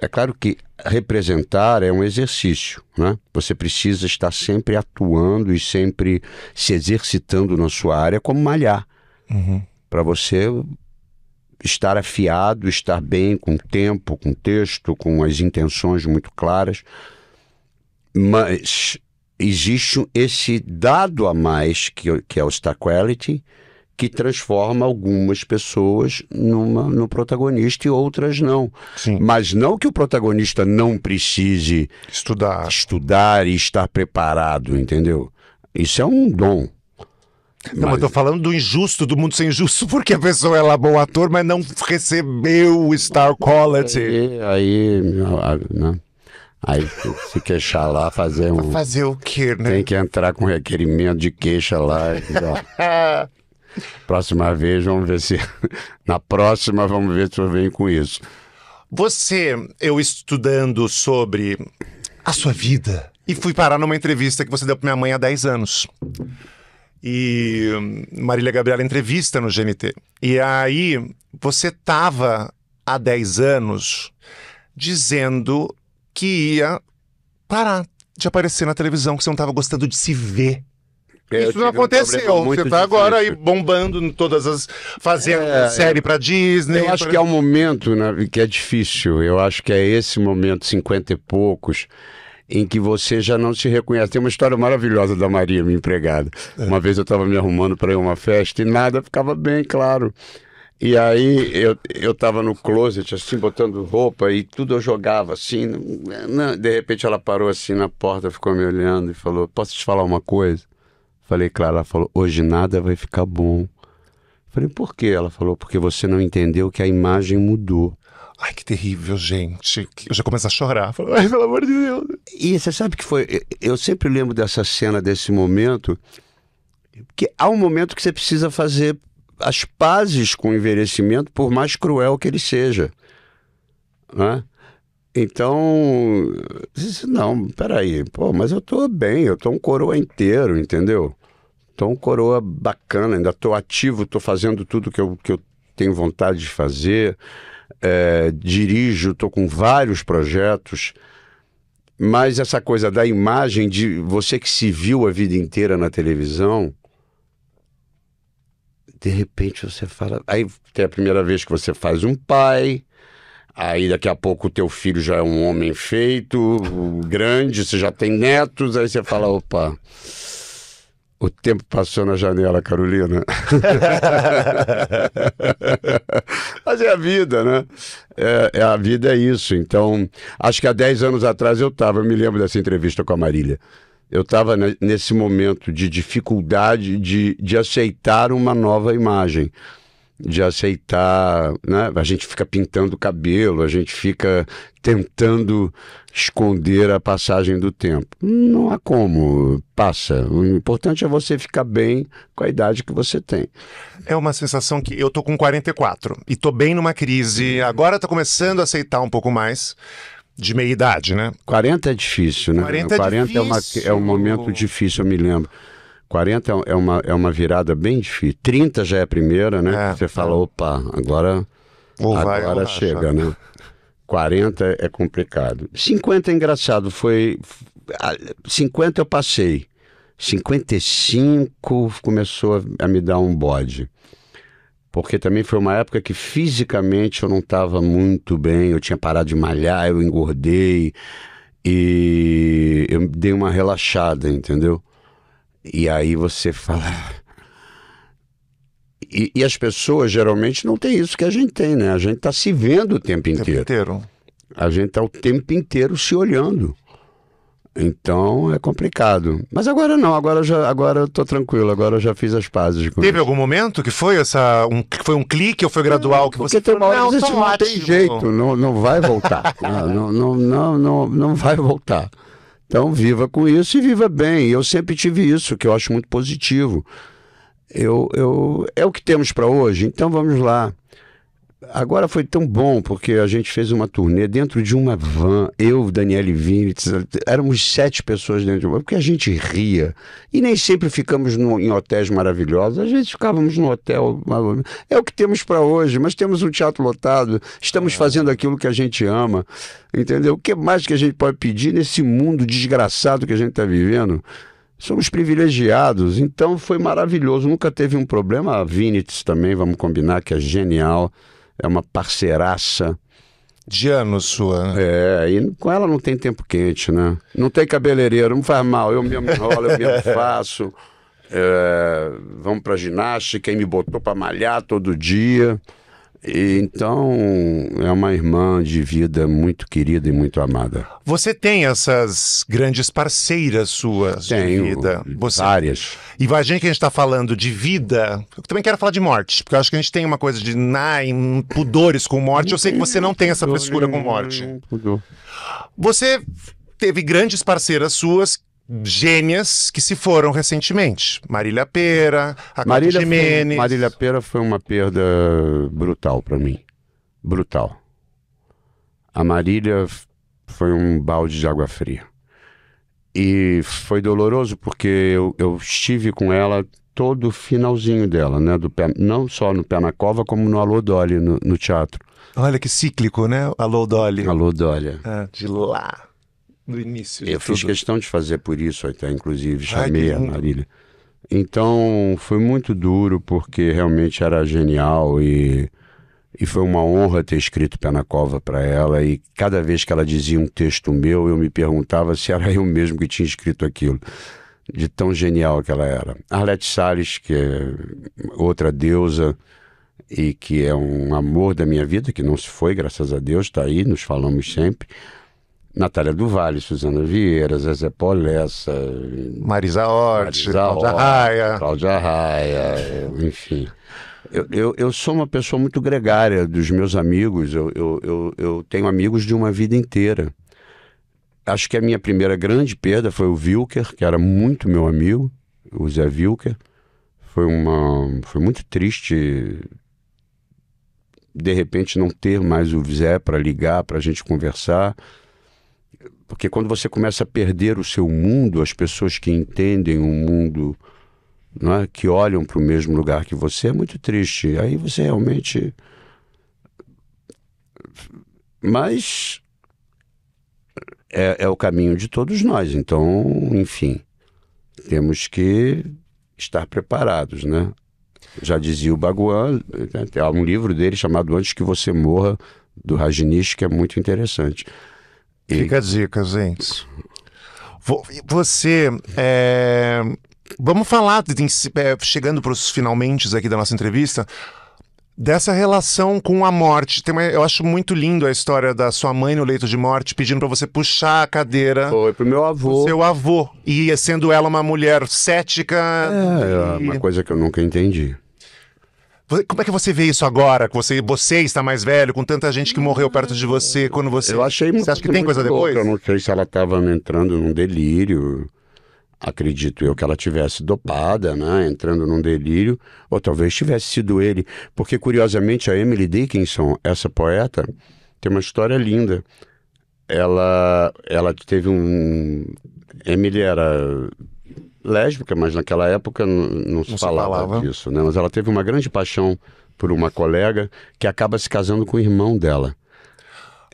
É claro que representar é um exercício, né? Você precisa estar sempre atuando e sempre se exercitando na sua área como malhar. Uhum. Para você estar afiado, estar bem com tempo, com texto, com as intenções muito claras. Mas existe esse dado a mais, que, que é o star quality, que transforma algumas pessoas numa, no protagonista e outras não. Sim. Mas não que o protagonista não precise estudar. estudar e estar preparado, entendeu? Isso é um dom. Não, mas... eu tô falando do injusto, do mundo ser injusto, porque a pessoa é lá bom ator, mas não recebeu o Star Quality. Aí, aí né? Aí se queixar lá, fazer um. Fazer o quê, né? Tem que entrar com requerimento de queixa lá. próxima vez, vamos ver se. Na próxima, vamos ver se eu venho com isso. Você, eu estudando sobre a sua vida, e fui parar numa entrevista que você deu pra minha mãe há 10 anos e Marília Gabriela entrevista no GNT. E aí você tava há 10 anos dizendo que ia parar de aparecer na televisão, que você não estava gostando de se ver. É, Isso não aconteceu. Um você está agora aí bombando em todas as. fazendo é, série para Disney. Eu acho pra... que é um momento né, que é difícil. Eu acho que é esse momento, cinquenta e poucos em que você já não se reconhece. Tem uma história maravilhosa da Maria, minha empregada. É. Uma vez eu estava me arrumando para ir a uma festa e nada ficava bem claro. E aí eu, eu no closet, assim, botando roupa e tudo eu jogava, assim. Não, de repente ela parou assim na porta, ficou me olhando e falou, posso te falar uma coisa? Falei, claro, ela falou, hoje nada vai ficar bom. Falei, por quê? Ela falou, porque você não entendeu que a imagem mudou. Ai, que terrível, gente. Eu já começo a chorar. Falo, Ai, pelo amor de Deus. E você sabe que foi. Eu sempre lembro dessa cena, desse momento, que há um momento que você precisa fazer as pazes com o envelhecimento, por mais cruel que ele seja. Né? Então, não, peraí, pô, mas eu tô bem, eu tô um coroa inteiro, entendeu? Tô um coroa bacana, ainda tô ativo, tô fazendo tudo que eu, que eu tenho vontade de fazer é, dirijo, estou com vários projetos, mas essa coisa da imagem de você que se viu a vida inteira na televisão, de repente você fala. Aí tem a primeira vez que você faz um pai. Aí daqui a pouco o teu filho já é um homem feito, grande, você já tem netos, aí você fala, opa, o tempo passou na janela, Carolina. Mas é a vida, né? É, é, a vida é isso. Então, acho que há 10 anos atrás eu estava, eu me lembro dessa entrevista com a Marília. Eu estava nesse momento de dificuldade de, de aceitar uma nova imagem de aceitar, né? A gente fica pintando o cabelo, a gente fica tentando esconder a passagem do tempo. Não há como, passa. O importante é você ficar bem com a idade que você tem. É uma sensação que eu tô com 44 e tô bem numa crise, agora tô tá começando a aceitar um pouco mais de meia idade, né? 40 é difícil, né? 40, 40 difícil. é, uma, é um momento difícil, eu me lembro. 40 é, é uma, é uma virada bem difícil. 30 já é a primeira, né? É, você fala, é. opa, agora, vai, agora chega, né? 40 é complicado. 50 é engraçado, foi. 50 eu passei. 55 começou a, a me dar um bode. Porque também foi uma época que fisicamente eu não estava muito bem, eu tinha parado de malhar, eu engordei e eu dei uma relaxada, entendeu? E aí você fala. E, e, as pessoas geralmente não têm isso que a gente tem, né? A gente está se vendo o tempo inteiro. O tempo inteiro. A gente está o tempo inteiro se olhando. Então é complicado. Mas agora não, agora eu já agora eu tô tranquilo, agora eu já fiz as pazes com Teve isso. algum momento que foi essa um foi um clique ou foi gradual que você tem uma hora não, não, tá assim, não tem jeito, não, não vai voltar. não, não, não, não, não vai voltar. Então viva com isso e viva bem. Eu sempre tive isso, que eu acho muito positivo. Eu, eu, é o que temos para hoje, então vamos lá. Agora foi tão bom, porque a gente fez uma turnê dentro de uma van. Eu, Daniel Vinitz, éramos sete pessoas dentro de uma van, porque a gente ria. E nem sempre ficamos no, em hotéis maravilhosos. Às vezes ficávamos no hotel. É o que temos para hoje, mas temos um teatro lotado. Estamos é. fazendo aquilo que a gente ama. Entendeu? O que mais que a gente pode pedir nesse mundo desgraçado que a gente está vivendo? somos privilegiados, então foi maravilhoso, nunca teve um problema. A Vinitz também, vamos combinar, que é genial é uma parceiraça. De anos sua, né? É, e com ela não tem tempo quente, né? Não tem cabeleireiro, não faz mal, eu mesmo enrolo, eu mesmo faço. É, vamos para ginástica, quem me botou para malhar todo dia. Então, é uma irmã de vida muito querida e muito amada. Você tem essas grandes parceiras suas Tenho, de vida? Você... Várias. E a gente que a gente está falando de vida, eu também quero falar de morte, porque eu acho que a gente tem uma coisa de nah, pudores com morte. Eu sei que você não tem essa frescura com morte. Você teve grandes parceiras suas gênias que se foram recentemente. Marília Pera, Marília Jimenez. Marília Pera foi uma perda brutal para mim. Brutal. A Marília foi um balde de água fria. E foi doloroso porque eu, eu estive com ela todo o finalzinho dela, né? Do pé, não só no Pé na Cova, como no Alô Dolly, no, no teatro. Olha que cíclico, né? Alô Dolly. Alô Dolly. É, de lá no início. Eu fiz tudo. questão de fazer por isso até, então, inclusive, chamei Ai, a Marília. Então, foi muito duro, porque realmente era genial e, e foi uma honra ter escrito Pé na Cova para ela. E cada vez que ela dizia um texto meu, eu me perguntava se era eu mesmo que tinha escrito aquilo, de tão genial que ela era. Arlete Salles, que é outra deusa e que é um amor da minha vida, que não se foi, graças a Deus, está aí, nos falamos sempre. Natália Duvalli, Suzana Vieira, Zezé Polessa, Marisa Hort, Cláudia Hort, Raia. Cláudia Raia, enfim. Eu, eu, eu, sou uma pessoa muito gregária dos meus amigos, eu, eu, eu, eu tenho amigos de uma vida inteira. Acho que a minha primeira grande perda foi o Wilker, que era muito meu amigo, o Zé Wilker. Foi, uma, foi muito triste de repente não ter mais o Zé para ligar, para a gente conversar. Porque quando você começa a perder o seu mundo, as pessoas que entendem o mundo, é? que olham para o mesmo lugar que você, é muito triste. Aí você realmente. Mas é, é o caminho de todos nós. Então, enfim, temos que estar preparados, né? Já dizia o Baguan, há né, um livro dele chamado Antes que você morra, do Rajneesh, que é muito interessante. Fica a dica, gente. Você. É... Vamos falar, é, chegando para os finalmente aqui da nossa entrevista, dessa relação com a morte. Tem uma, eu acho muito lindo a história da sua mãe no leito de morte pedindo para você puxar a cadeira. Foi pro meu avô. seu avô. E sendo ela uma mulher cética. É, e... é uma coisa que eu nunca entendi. Como é que você vê isso agora? Que você, você está mais velho, com tanta gente que morreu perto de você quando você. Eu achei muito, Você acha que tem coisa louca. depois? Eu não sei se ela estava entrando num delírio. Acredito eu que ela tivesse dopada, né? Entrando num delírio, ou talvez tivesse sido ele. Porque, curiosamente, a Emily Dickinson, essa poeta, tem uma história linda. Ela, ela teve um. Emily era lésbica, mas naquela época não, não se, não falava, falava disso, né? Mas ela teve uma grande paixão por uma colega que acaba se casando com o irmão dela.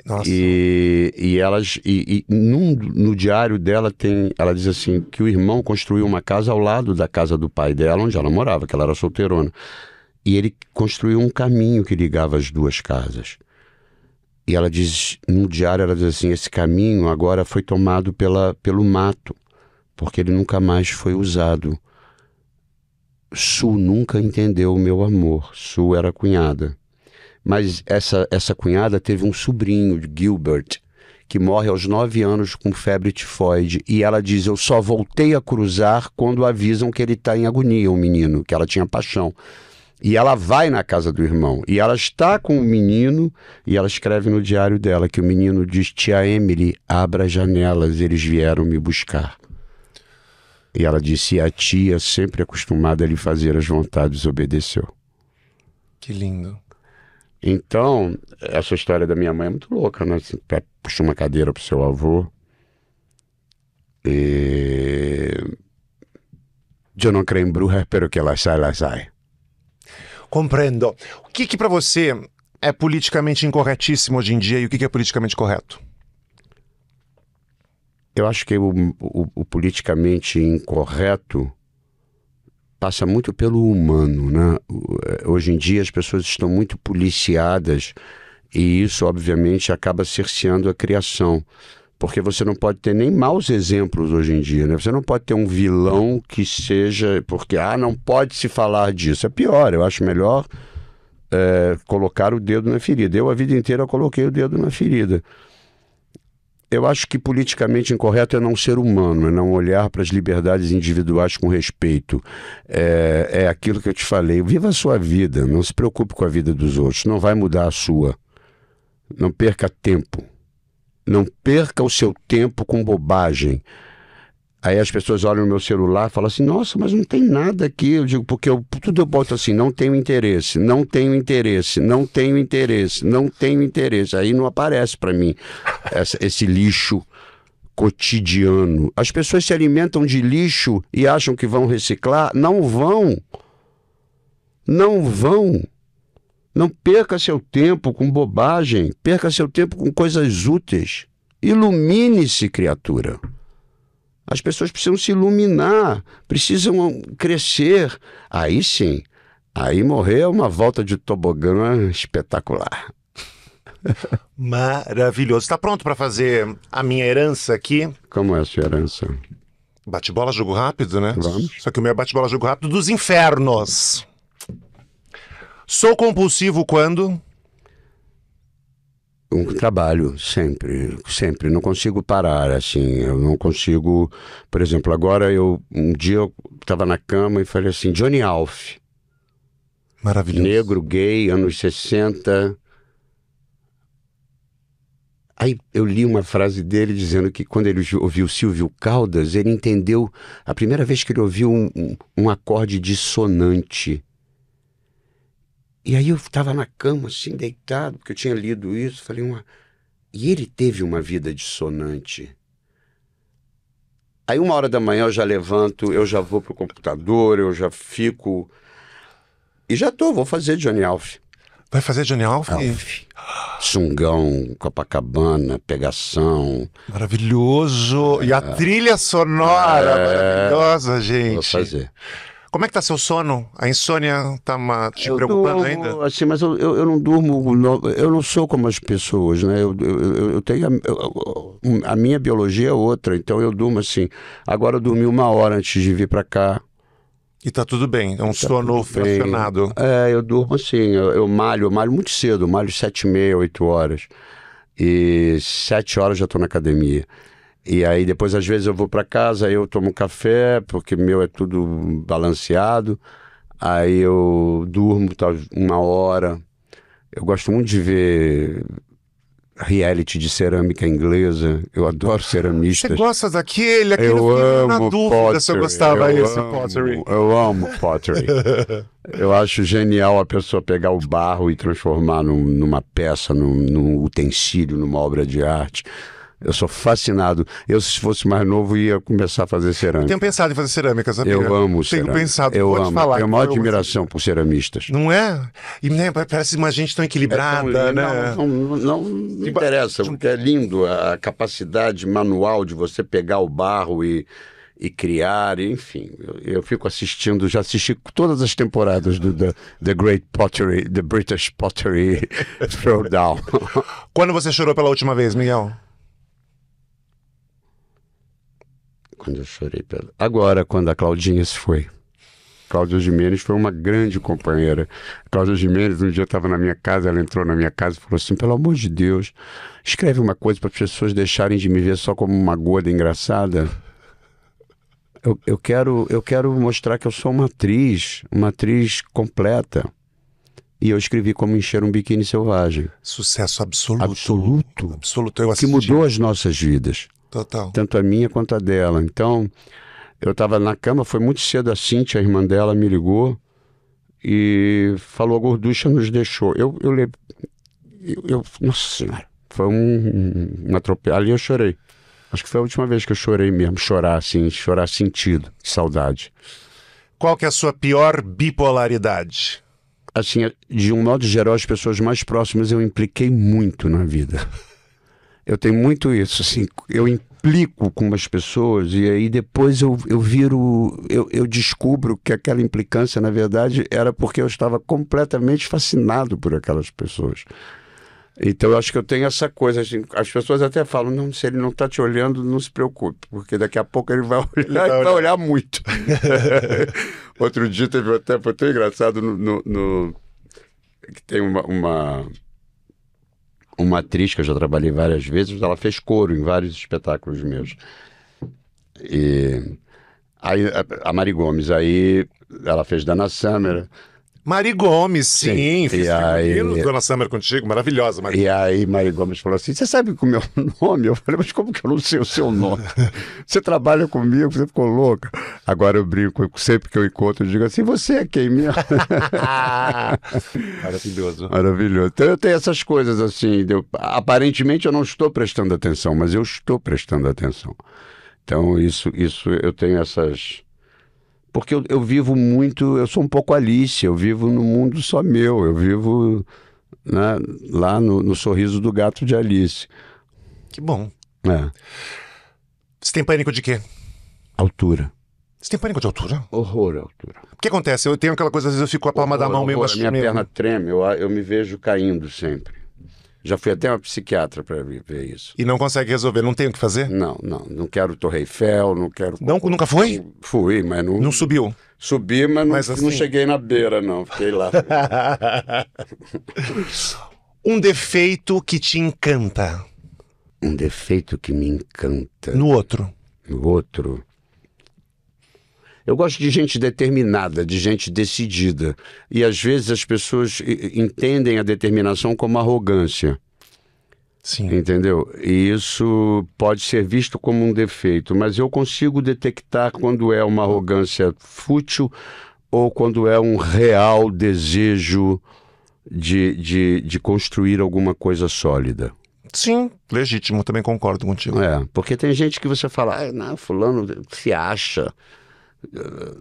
Nossa. E, e elas e, e num, no diário dela tem ela diz assim que o irmão construiu uma casa ao lado da casa do pai dela onde ela morava que ela era solteirona e ele construiu um caminho que ligava as duas casas e ela diz no diário ela diz assim esse caminho agora foi tomado pela pelo mato porque ele nunca mais foi usado. Su nunca entendeu o meu amor. Su era cunhada. Mas essa, essa cunhada teve um sobrinho, Gilbert, que morre aos nove anos com febre tifoide. E ela diz: Eu só voltei a cruzar quando avisam que ele está em agonia, o menino, que ela tinha paixão. E ela vai na casa do irmão. E ela está com o menino. E ela escreve no diário dela que o menino diz: Tia Emily, abra as janelas, eles vieram me buscar. E ela disse: e a tia, sempre acostumada a lhe fazer as vontades, obedeceu. Que lindo. Então, essa história da minha mãe é muito louca, né? Você assim, puxa uma cadeira pro seu avô. E. Eu não creio em bruxas, pero que ela sai, ela sai. Compreendo. O que, que para você é politicamente incorretíssimo hoje em dia e o que, que é politicamente correto? Eu acho que o, o, o politicamente incorreto passa muito pelo humano, né? É, hoje em dia as pessoas estão muito policiadas e isso, obviamente, acaba cerceando a criação. Porque você não pode ter nem maus exemplos hoje em dia, né? Você não pode ter um vilão que seja. Porque, ah, não pode se falar disso. É pior, eu acho melhor é, colocar o dedo na ferida. Eu, a vida inteira, coloquei o dedo na ferida eu acho que politicamente incorreto é não ser humano, é não olhar para as liberdades individuais com respeito. É, é aquilo que eu te falei. Viva a sua vida, não se preocupe com a vida dos outros, não vai mudar a sua. Não perca tempo. Não perca o seu tempo com bobagem. Aí as pessoas olham no meu celular e falam assim: nossa, mas não tem nada aqui. Eu digo, porque eu, tudo eu boto assim: não tenho interesse, não tenho interesse, não tenho interesse, não tenho interesse. Aí não aparece para mim essa, esse lixo cotidiano. As pessoas se alimentam de lixo e acham que vão reciclar. Não vão. Não vão. Não perca seu tempo com bobagem, perca seu tempo com coisas úteis. Ilumine-se, criatura. As pessoas precisam se iluminar, precisam crescer. Aí sim, aí morrer é uma volta de tobogã espetacular. Maravilhoso. Está pronto para fazer a minha herança aqui? Como é a sua herança? Bate-bola, jogo rápido, né? Vamos. Só que o meu é bate-bola, jogo rápido dos infernos. Sou compulsivo quando? Um trabalho, sempre, sempre. Não consigo parar, assim. Eu não consigo. Por exemplo, agora eu. Um dia eu estava na cama e falei assim: Johnny Alf. Maravilhoso. Negro, gay, anos 60. Aí eu li uma frase dele dizendo que quando ele ouviu Silvio Caldas, ele entendeu. A primeira vez que ele ouviu um, um acorde dissonante e aí eu estava na cama, assim, deitado, porque eu tinha lido isso, falei uma. E ele teve uma vida dissonante. Aí uma hora da manhã eu já levanto, eu já vou pro computador, eu já fico. E já tô, vou fazer Johnny Alf. Vai fazer Johnny Alf? Alf. Sungão, Copacabana, pegação. Maravilhoso! E a é. trilha sonora é... maravilhosa, gente. Vou fazer. Como é que tá seu sono? A insônia tá uma, te eu preocupando durmo, ainda? Assim, mas eu, eu, eu não durmo, eu não sou como as pessoas, né? Eu, eu, eu tenho a, a, minha biologia é outra, então eu durmo assim. Agora eu dormi uma hora antes de vir para cá. E tá tudo bem, é um tá sono fracionado. É, eu durmo assim, eu, malho, eu malho muito cedo, malho sete e meia, oito horas. E sete horas já estou na academia. E aí depois às vezes eu vou para casa, eu tomo café, porque meu é tudo balanceado. Aí eu durmo tá, uma hora. Eu gosto muito de ver reality de cerâmica inglesa. Eu adoro ceramistas. Você gosta daquele? Aquele eu amo na dúvida pottery. se eu gostava eu esse amo, pottery. Eu amo pottery. eu acho genial a pessoa pegar o barro e transformar num, numa peça, num, num utensílio, numa obra de arte. Eu sou fascinado. Eu, se fosse mais novo, ia começar a fazer cerâmica. Eu tenho pensado em fazer cerâmica, sabia? Eu amo cerâmica. Tenho pensado, eu amo. falar. Tenho a maior admiração por ceramistas. Não é? E né, parece uma gente tão equilibrada, é tão, né? Não, não, não, não interessa, tipo porque é lindo a capacidade manual de você pegar o barro e e criar, enfim. Eu, eu, fico assistindo, já assisti todas as temporadas do The, the Great Pottery, The British Pottery Throwdown. Quando você chorou pela última vez, Miguel? quando eu chorei. Pela... Agora, quando a Claudinha se foi. Cláudia Jimenez foi uma grande companheira. Cláudia Jimenez, um dia estava na minha casa, ela entrou na minha casa e falou assim: pelo amor de Deus, escreve uma coisa para as pessoas deixarem de me ver só como uma gorda engraçada. Eu, eu, quero, eu quero mostrar que eu sou uma atriz, uma atriz completa. E eu escrevi Como Encher um Biquíni Selvagem. Sucesso absoluto. Absoluto. Absoluto. Eu Que mudou as nossas vidas. Total. Tanto a minha quanto a dela. Então, eu estava na cama, foi muito cedo a Cintia, a irmã dela, me ligou e falou: a gorducha nos deixou. Eu, eu, eu, eu nossa senhora, foi um, um atropelo. Ali eu chorei. Acho que foi a última vez que eu chorei mesmo, chorar assim, chorar sentido, saudade. Qual que é a sua pior bipolaridade? Assim, de um modo geral, as pessoas mais próximas eu impliquei muito na vida. Eu tenho muito isso, assim, eu implico com as pessoas e aí depois eu, eu viro, eu, eu descubro que aquela implicância, na verdade, era porque eu estava completamente fascinado por aquelas pessoas. Então eu acho que eu tenho essa coisa. Assim, as pessoas até falam, não, se ele não está te olhando, não se preocupe, porque daqui a pouco ele vai olhar ele vai, olhar. vai olhar muito. Outro dia teve até, foi tão engraçado no, no, no que tem uma, uma uma atriz que eu já trabalhei várias vezes, ela fez coro em vários espetáculos meus. E aí, a Mari Gomes, aí ela fez Dana Summer, Mari Gomes, sim, sim. fiz e aí... Dona Summer contigo, maravilhosa. Mari. E aí Mari Gomes falou assim, você sabe o meu nome? Eu falei, mas como que eu não sei o seu nome? você trabalha comigo, você ficou louca. Agora eu brinco, sempre que eu encontro, eu digo assim, você é quem mesmo? Maravilhoso. Maravilhoso. Então eu tenho essas coisas assim, eu, aparentemente eu não estou prestando atenção, mas eu estou prestando atenção. Então isso, isso eu tenho essas porque eu, eu, vivo muito, eu sou um pouco Alice, eu vivo no mundo só meu, eu vivo né, lá no, no, sorriso do gato de Alice. Que bom. É. Você tem pânico de quê? Altura. Você tem pânico de altura? Horror à altura. O que acontece? Eu tenho aquela coisa, às vezes eu fico com a palma horror, da mão meio assim. Minha perna treme, eu, eu me vejo caindo sempre. Já fui até uma psiquiatra para ver isso. E não consegue resolver, não tem o que fazer? Não, não. Não quero Torre Eiffel, não quero. Não, nunca foi? Fui, mas não. Não subiu? Subi, mas não, mas assim... não cheguei na beira, não. Fiquei lá. um defeito que te encanta. Um defeito que me encanta. No outro. No outro. Eu gosto de gente determinada, de gente decidida. E às vezes as pessoas entendem a determinação como arrogância. Sim. Entendeu? E isso pode ser visto como um defeito, mas eu consigo detectar quando é uma arrogância fútil ou quando é um real desejo de, de, de construir alguma coisa sólida. Sim, legítimo, também concordo contigo. É, porque tem gente que você fala, ah, não, fulano se acha,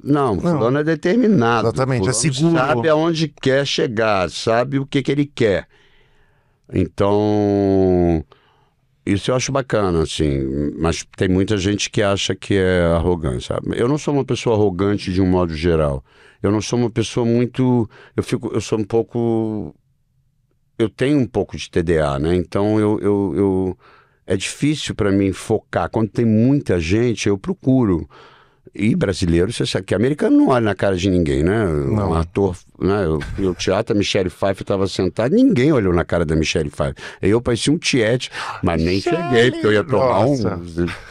não, o fulano é determinado. Exatamente, é seguro. Sabe aonde quer chegar, sabe o que, que ele quer. Então, isso eu acho bacana, assim. Mas tem muita gente que acha que é arrogância. Eu não sou uma pessoa arrogante de um modo geral. Eu não sou uma pessoa muito. Eu, fico, eu sou um pouco. Eu tenho um pouco de TDA, né? Então, eu, eu, eu é difícil para mim focar. Quando tem muita gente, eu procuro e brasileiro, você sabe que americano não olha na cara de ninguém, né? Não. Um ator, né? Eu fui ao teatro, a Michelle Pfeiffer estava sentada, ninguém olhou na cara da Michelle Pfeiffer. Eu parecia um tiete, mas nem cheguei, porque eu ia tomar Nossa. um.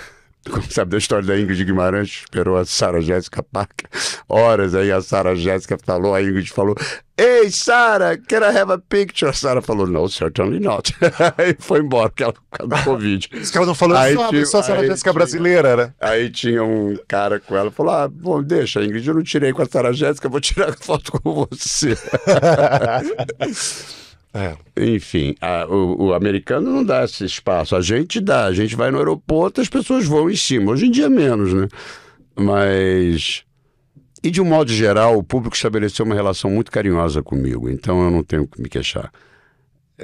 como sabe da história da Ingrid Guimarães, esperou a Sara Jéssica Parker horas aí, a Sara Jéssica falou, a Ingrid falou, Ei, Sara, can I have a picture? A Sara falou, no, certainly not. e foi embora, porque ela, por causa do Covid. Os caras não falaram aí só, só a Sara Jéssica brasileira, né? Aí tinha um cara com ela, falou, ah, bom, deixa, Ingrid, eu não tirei com a Sara Jéssica, vou tirar foto com você. É. Enfim, a, o, o, americano não dá esse espaço. A gente dá, a gente vai no aeroporto, as pessoas vão em cima. Hoje em dia menos, né? Mas. E de um modo geral, o público estabeleceu uma relação muito carinhosa comigo, então eu não tenho que me queixar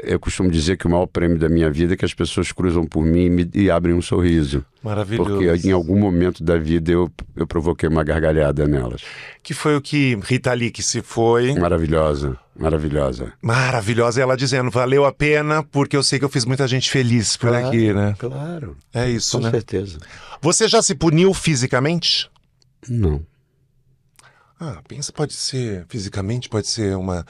eu costumo dizer que o maior prêmio da minha vida é que as pessoas cruzam por mim e, me, e abrem um sorriso. Maravilhoso. Porque em algum momento da vida eu, eu provoquei uma gargalhada nelas. Que foi o que Rita Lee que se foi. Maravilhosa, maravilhosa. Maravilhosa ela dizendo, valeu a pena porque eu sei que eu fiz muita gente feliz por claro, aqui, né? Claro. É isso, Com né? Com certeza. Você já se puniu fisicamente? Não. Ah, pensa, pode ser fisicamente, pode ser uma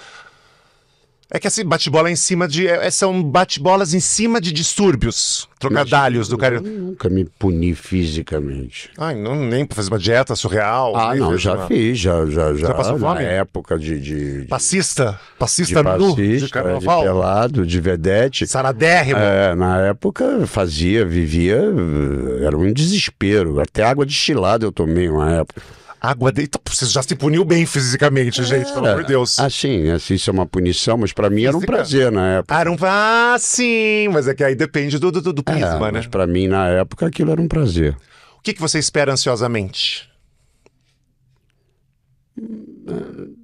é que assim bate-bola é em cima de. É, são bate-bolas em cima de distúrbios, trocadalhos Mas, do cara. Nunca me puni fisicamente. Ai, não, nem pra fazer uma dieta surreal. Ah, não, já uma... fiz, já, já, já. já passou na época de. de, de... Passista. Passista de nu, de carnaval. De pelado, de vedete. Saradérrimo. É, na época fazia, vivia. Era um desespero. Até água destilada eu tomei uma época. Água dele então, Você já se puniu bem fisicamente, é. gente, pelo amor de Deus. Assim, assim, isso é uma punição, mas para mim Física. era um prazer na época. Ah, era um. Ah, sim! Mas é que aí depende do, do, do é, prisma, é, mas né? Mas pra mim, na época, aquilo era um prazer. O que, que você espera ansiosamente? Hum, é,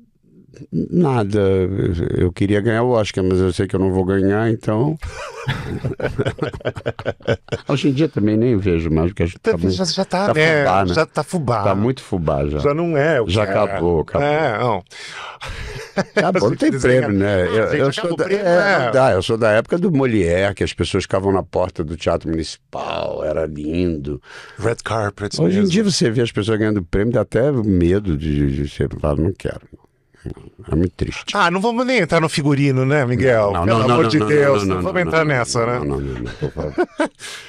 Nada. Eu queria ganhar o Oscar, mas eu sei que eu não vou ganhar, então. Hoje em dia também nem vejo mais, porque a gente tá, tá já, já tá, tá né? Fubá, né? Já tá fubá. Tá muito fubá já. Já não é o Já cara. É. acabou, acabou. É, não. Acabou, não tem prêmio, né? Eu, sou da, época do Molière, que as pessoas ficavam na porta do Teatro Municipal, era lindo. Red carpet. Hoje mesmo. em dia você vê as pessoas ganhando prêmio, dá até medo de, de, de, de não quero. É muito triste. Ah, não vamos nem entrar no figurino, né, Miguel? Não, não, Pelo não, amor não, de não, Deus, não, vamos entrar nessa, né? Não, não, não, não, por favor.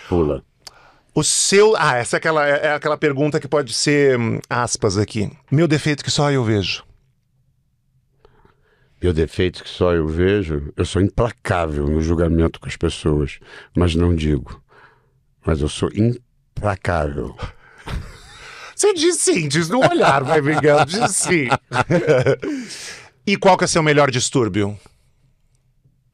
Pula. O seu. Ah, essa é aquela, é, é aquela pergunta que pode ser hum, aspas aqui. Meu defeito que só eu vejo. Meu defeito que só eu vejo, eu sou implacável no julgamento com as pessoas, mas não digo. Mas eu sou implacável. Você diz sim, diz no olhar, vai, Miguel, diz sim. e qual que é seu melhor distúrbio?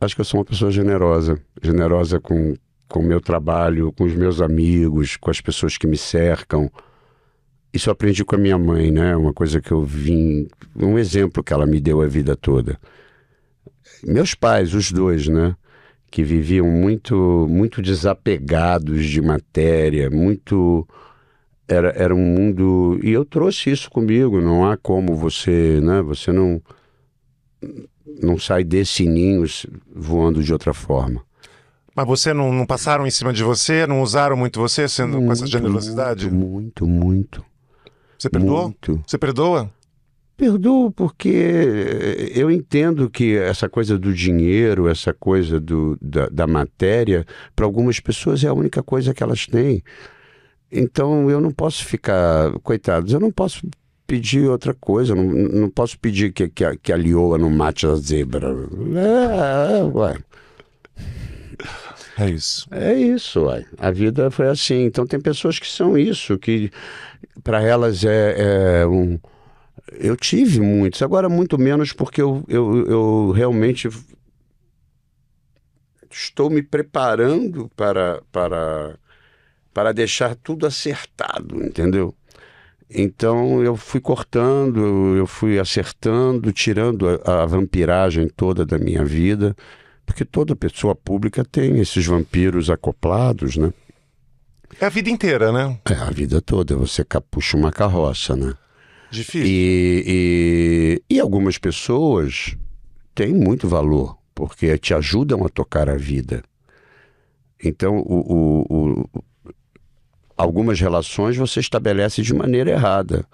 Acho que eu sou uma pessoa generosa. Generosa com com o meu trabalho, com os meus amigos, com as pessoas que me cercam. Isso eu aprendi com a minha mãe, né? Uma coisa que eu vim. Um exemplo que ela me deu a vida toda. Meus pais, os dois, né? Que viviam muito, muito desapegados de matéria, muito era, era um mundo e eu trouxe isso comigo não há como você né você não não sai desse ninho voando de outra forma mas você não, não passaram em cima de você não usaram muito você sendo muito, com essa generosidade muito muito, muito você perdoa muito. você perdoa perdoo porque eu entendo que essa coisa do dinheiro essa coisa do, da, da matéria para algumas pessoas é a única coisa que elas têm então eu não posso ficar, coitados, eu não posso pedir outra coisa, não, não posso pedir que, que, a, que a lioa não mate a zebra. É, é, ué. É isso. É isso, ué. A vida foi assim. Então tem pessoas que são isso, que para elas é, é, um. Eu tive muitos, agora muito menos porque eu, eu, eu realmente estou me preparando para, para para deixar tudo acertado, entendeu? Então eu fui cortando, eu fui acertando, tirando a, a vampiragem toda da minha vida, porque toda pessoa pública tem esses vampiros acoplados, né? É a vida inteira, né? É a vida toda. Você capucha uma carroça, né? Difícil. E, e, e, algumas pessoas têm muito valor, porque te ajudam a tocar a vida. Então, o, o, o algumas relações você estabelece de maneira errada.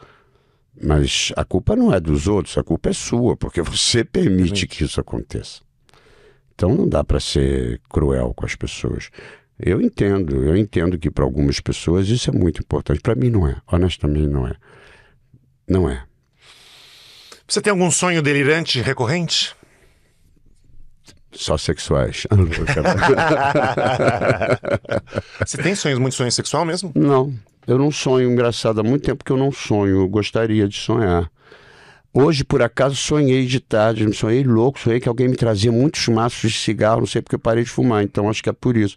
Mas a culpa não é dos outros, a culpa é sua, porque você permite que isso aconteça. Então não dá para ser cruel com as pessoas. Eu entendo, eu entendo que para algumas pessoas isso é muito importante. Para mim não é, honestamente não é. Não é. Você tem algum sonho delirante recorrente? Só sexuais. Ah, Você tem sonhos, muito sonho sexual mesmo? Não. Eu não sonho, engraçado, há muito tempo que eu não sonho. Eu gostaria de sonhar. Hoje, por acaso, sonhei de tarde, sonhei louco, sonhei que alguém me trazia muitos maços de cigarro, não sei porque eu parei de fumar, então acho que é por isso.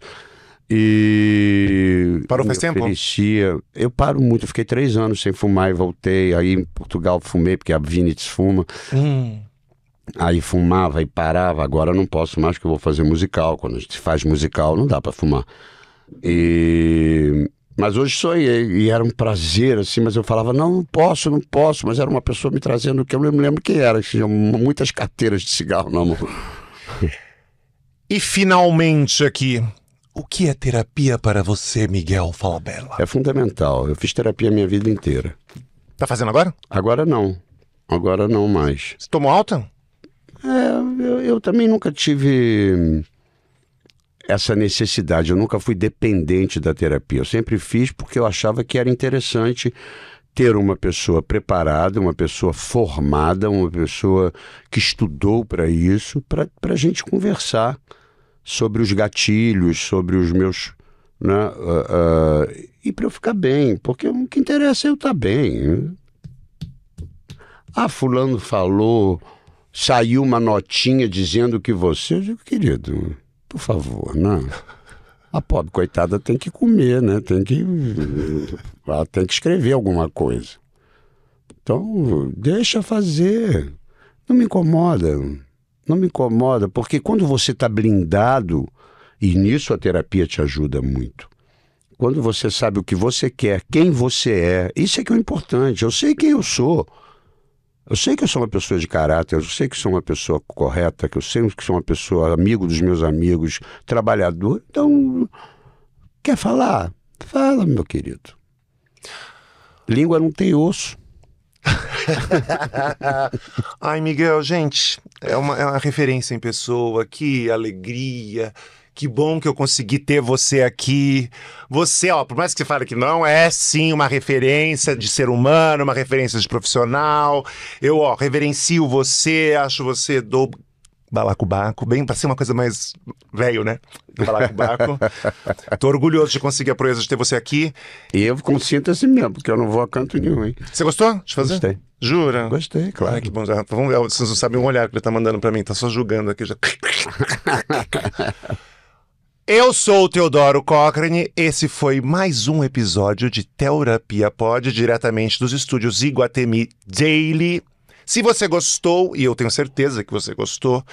E. Parou faz tempo? Oferecia. Eu paro muito, eu fiquei três anos sem fumar e voltei. Aí em Portugal fumei, porque a Vinitz fuma. Hum. Aí fumava e parava, agora não posso mais que eu vou fazer musical. Quando a gente faz musical, não dá para fumar. E mas hoje sonhei e era um prazer, assim, mas eu falava, não, não posso, não posso, mas era uma pessoa me trazendo que eu não me lembro quem era, que tinha muitas carteiras de cigarro na mão. E finalmente aqui, o que é terapia para você, Miguel Falabella? É fundamental, eu fiz terapia a minha vida inteira. Tá fazendo agora? Agora não, agora não mais. Você tomou alta? É, eu, eu também nunca tive essa necessidade, eu nunca fui dependente da terapia. Eu sempre fiz porque eu achava que era interessante ter uma pessoa preparada, uma pessoa formada, uma pessoa que estudou para isso, para a gente conversar sobre os gatilhos, sobre os meus. Né, uh, uh, e para eu ficar bem, porque o que interessa é eu estar tá bem. Ah, Fulano falou saiu uma notinha dizendo que você. Eu digo, querido, por favor, não. Né? A pobre coitada tem que comer, né? Tem que. Ela tem que escrever alguma coisa. Então, deixa fazer. Não me incomoda. Não me incomoda, porque quando você está blindado, e nisso a terapia te ajuda muito. Quando você sabe o que você quer, quem você é, isso é que é o importante. Eu sei quem eu sou. Eu sei que eu sou uma pessoa de caráter, eu sei que sou uma pessoa correta, que eu sei que sou uma pessoa amigo dos meus amigos, trabalhador. Então, quer falar? Fala, meu querido. Língua não tem osso. Ai, Miguel, gente, é uma, é uma referência em pessoa, que alegria, que bom que eu consegui ter você aqui. Você, ó, por mais que você fale que não, é sim uma referência de ser humano, uma referência de profissional. Eu, ó, reverencio você, acho você do balacubaco. bem para ser uma coisa mais velho, né? balacubaco. Tô orgulhoso de conseguir a proeza de ter você aqui. E eu consinto assim mesmo, porque eu não vou a canto nenhum, hein? Você gostou de fazer? Gostei. Jura? Gostei, claro. Ai, que bom. vamos ver, vocês não sabem um olhar que ele tá mandando para mim, tá só julgando aqui já. Eu sou o Teodoro Cochrane. Esse foi mais um episódio de Terapia Pod, diretamente dos estúdios Iguatemi Daily. Se você gostou, e eu tenho certeza que você gostou,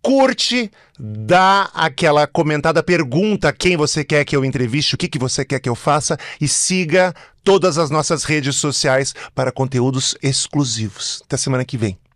curte, dá aquela comentada, pergunta quem você quer que eu entreviste, o que, que você quer que eu faça e siga todas as nossas redes sociais para conteúdos exclusivos. Até semana que vem.